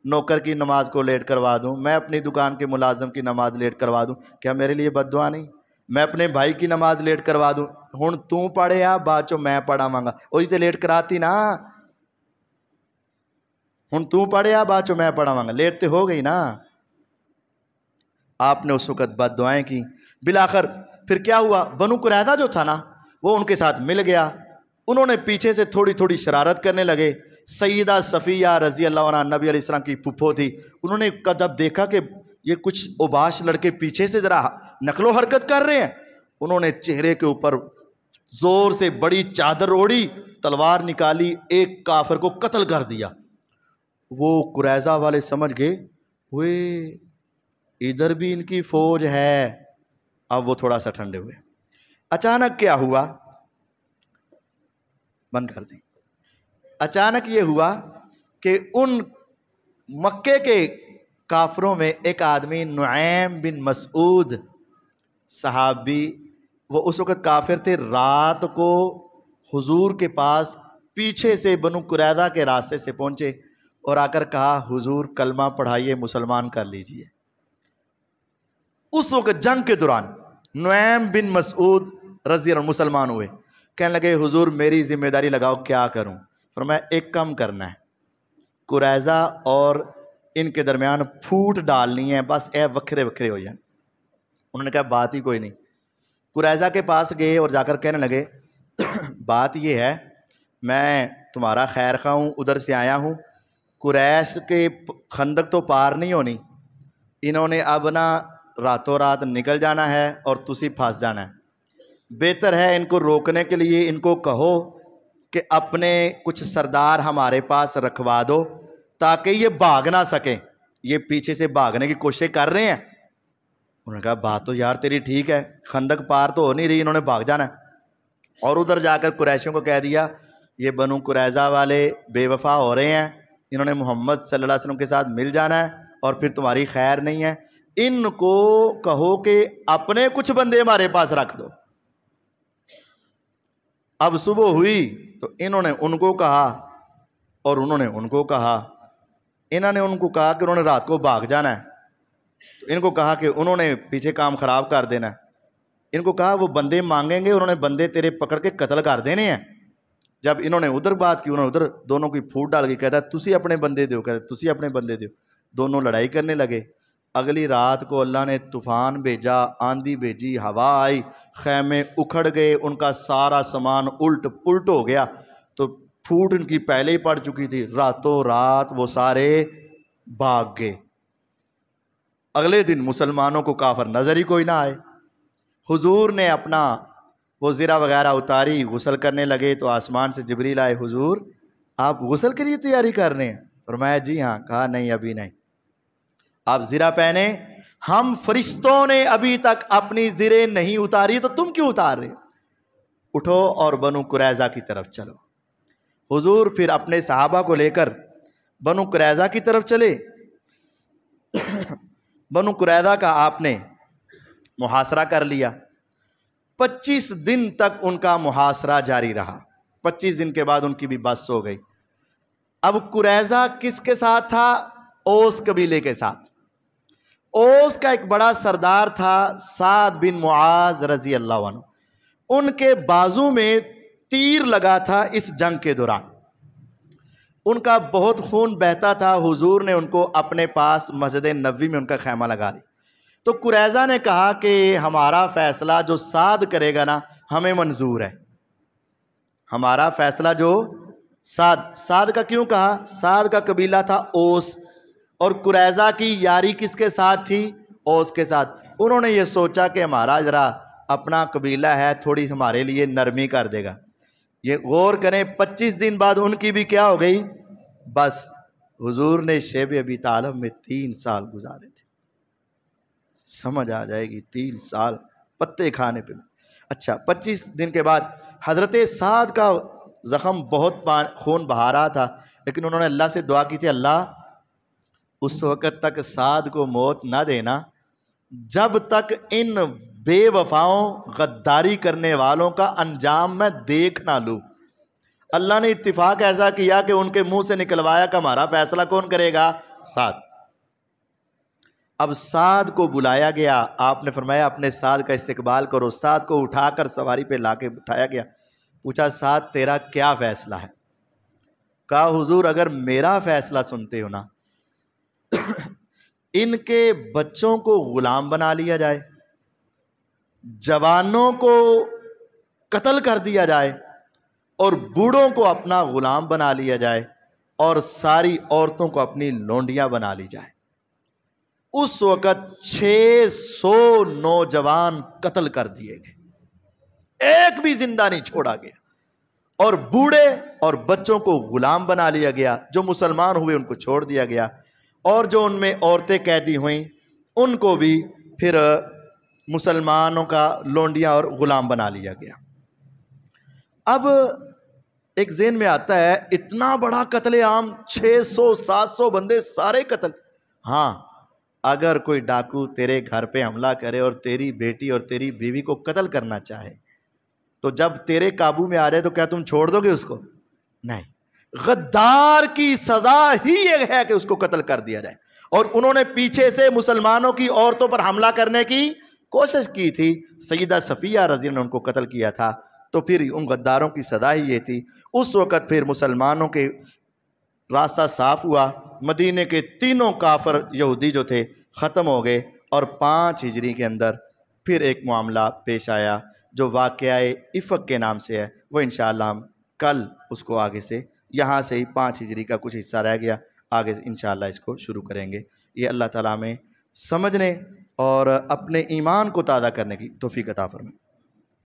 नौकर की नमाज़ को लेट करवा दूँ मैं अपनी दुकान के मुलाजम की नमाज़ लेट करवा दूँ क्या मेरे लिए बदवा नहीं मैं अपने भाई की नमाज़ लेट करवा दूँ हूँ तू पढ़े आ बाद चो मैं पढ़ा मांगा वही तो लेट कराती ना हूँ तू पढ़े आ बाद चो मैं पढ़ा मांगा लेट तो हो गई ना आपने उस वक़्त बद दुआएँ की बिलाखर फिर क्या हुआ बनु कुरैदा जो था ना वो उनके साथ मिल गया उन्होंने पीछे से थोड़ी थोड़ी शरारत करने लगे सईदा सफ़िया रज़ी अल्लाह नबी अलैहिस्सलाम की पुप्पो थी उन्होंने कदब देखा कि ये कुछ उबाश लड़के पीछे से ज़रा नकलो हरकत कर रहे हैं उन्होंने चेहरे के ऊपर ज़ोर से बड़ी चादर ओढ़ी तलवार निकाली एक काफर को कत्ल कर दिया वो कुरैजा वाले समझ गए हुए इधर भी इनकी फ़ौज है अब वो थोड़ा सा ठंडे हुए अचानक क्या हुआ बंद कर दी अचानक ये हुआ कि उन मक्के के काफरों में एक आदमी नुएम बिन मसूद सहाबी वो उस वक़्त काफिर थे रात को हुजूर के पास पीछे से बनु कुरैदा के रास्ते से पहुँचे और आकर कहा हुजूर कलमा पढ़ाइए मुसलमान कर लीजिए उस वक़्त जंग के दौरान नुएम बिन मसूद रजी मुसलमान हुए कहने लगे हुजूर मेरी ज़िम्मेदारी लगाओ क्या करूं फरमाया एक काम करना है कुरैजा और इनके दरमियान फूट डालनी है बस ए वक्रे वक्रे हो जाए उन्होंने कहा बात ही कोई नहीं कुरैजा के पास गए और जाकर कहने लगे बात यह है मैं तुम्हारा खैर खा हूँ उधर से आया हूँ कुरैश के खंदक तो पार नहीं होनी इन्होंने अब ना रातों रात निकल जाना है और तुसी फंस जाना है बेहतर है इनको रोकने के लिए इनको कहो कि अपने कुछ सरदार हमारे पास रखवा दो ताकि ये भाग ना सकें ये पीछे से भागने की कोशिश कर रहे हैं उन्होंने कहा बात तो यार तेरी ठीक है खंदक पार तो हो नहीं रही इन्होंने भाग जाना और उधर जाकर कुरैशियों को कह दिया ये बनु कुरैजा वाले बेवफा हो रहे हैं इन्होंने मोहम्मद सल्लल्लाहु अलैहि वसल्लम के साथ मिल जाना है और फिर तुम्हारी खैर नहीं है इनको कहो कि अपने कुछ बंदे हमारे पास रख दो अब सुबह हुई तो इन्होंने उनको कहा और उन्होंने उनको कहा इन्होंने उनको कहा कि उन्होंने रात को भाग जाना है तो इनको कहा कि उन्होंने पीछे काम ख़राब कर देना है इनको कहा वो बंदे मांगेंगे उन्होंने बंदे तेरे पकड़ के कत्ल कर देने हैं जब इन्होंने उधर बात की उन्होंने उधर दोनों की फूट डाल के कहता तुम अपने बंदे दो कहता अपने बंदे दो दोनों लड़ाई करने लगे अगली रात को अल्लाह ने तूफ़ान भेजा आंधी भेजी हवा आई खैमे उखड़ गए उनका सारा सामान उल्ट पुलट हो गया तो फूट उनकी पहले ही पड़ चुकी थी रातों रात वो सारे भाग गए अगले दिन मुसलमानों को काफर नज़र ही कोई ना आए हुजूर ने अपना वो ज़रा वगैरह उतारी गुसल करने लगे तो आसमान से जबरी लाए हुजूर आप गुसल के लिए तैयारी कर रहे हैं और मैं जी हाँ कहा नहीं अभी नहीं आप ज़रा पहने हम फरिश्तों ने अभी तक अपनी ज़िरे नहीं उतारी तो तुम क्यों उतार रहे उठो और बनु कुरैजा की तरफ चलो हुजूर फिर अपने साहबा को लेकर बनु कुरैजा की तरफ चले बनु कुरैजा का आपने मुहासरा कर लिया 25 दिन तक उनका मुहासरा जारी रहा 25 दिन के बाद उनकी भी बस हो गई अब कुरैजा किसके साथ था ओस कबीले के साथ ओस का एक बड़ा सरदार था साद बिन मुआज रजी अल्लाह उनके बाजू में तीर लगा था इस जंग के दौरान उनका बहुत खून बहता था हुजूर ने उनको अपने पास मस्जिद नबी में उनका खैमा लगा दी तो कुरैजा ने कहा कि हमारा फ़ैसला जो साद करेगा ना हमें मंजूर है हमारा फ़ैसला जो साद साद का क्यों कहा साद का कबीला था ओस और कुरैजा की यारी किसके साथ थी ओस के साथ उन्होंने ये सोचा कि हमारा ज़रा अपना कबीला है थोड़ी हमारे लिए नरमी कर देगा ये गौर करें पच्चीस दिन बाद उनकी भी क्या हो गई बस हुजूर ने शेब अबी तालब में तीन साल गुजारे थे समझ आ जाएगी तीन साल पत्ते खाने पे अच्छा पच्चीस दिन के बाद हजरत साद का जख्म बहुत खून बहा रहा था लेकिन उन्होंने अल्लाह से दुआ की थी अल्लाह उस वक़्त तक साद को मौत ना देना जब तक इन बेवफाओं गद्दारी करने वालों का अंजाम मैं देख ना लूँ अल्लाह ने इतफाक ऐसा किया कि उनके मुंह से निकलवाया का हमारा फैसला कौन करेगा साद अब साद को बुलाया गया आपने फरमाया अपने साद का इस्तकबाल करो साद को उठाकर सवारी पे लाके उठाया गया पूछा साद तेरा क्या फ़ैसला है कहा हुजूर अगर मेरा फ़ैसला सुनते हो ना इनके बच्चों को गुलाम बना लिया जाए जवानों को कत्ल कर दिया जाए और बूढ़ों को अपना गुलाम बना लिया जाए और सारी औरतों को अपनी लोंडियां बना ली जाए उस वक़्त 600 नौजवान कत्ल कर दिए गए एक भी जिंदा नहीं छोड़ा गया और बूढ़े और बच्चों को गुलाम बना लिया गया जो मुसलमान हुए उनको छोड़ दिया गया और जो उनमें औरतें कैदी हुई उनको भी फिर मुसलमानों का लोंडिया और ग़ुलाम बना लिया गया अब एक जेन में आता है इतना बड़ा कत्ल आम 600-700 बंदे सारे कत्ल हाँ अगर कोई डाकू तेरे घर पे हमला करे और तेरी बेटी और तेरी बीवी को कत्ल करना चाहे तो जब तेरे काबू में आ रहे तो क्या तुम छोड़ दोगे उसको नहीं गद्दार की सजा ही ये है कि उसको कत्ल कर दिया जाए और उन्होंने पीछे से मुसलमानों की औरतों पर हमला करने की कोशिश की थी सईदा सफ़िया रजी ने उनको कत्ल किया था तो फिर उन गद्दारों की सजा ही ये थी उस वक़्त फिर मुसलमानों के रास्ता साफ हुआ मदीने के तीनों काफर यहूदी जो थे ख़त्म हो गए और पाँच हिजरी के अंदर फिर एक मामला पेश आया जो वाक़ इफ़क के नाम से है वो इन हम कल उसको आगे से यहाँ से ही पाँच हिजरी का कुछ हिस्सा रह गया आगे इन इसको शुरू करेंगे ये अल्लाह ताला में समझने और अपने ईमान को ताज़ा करने की तोफ़ी कताफर में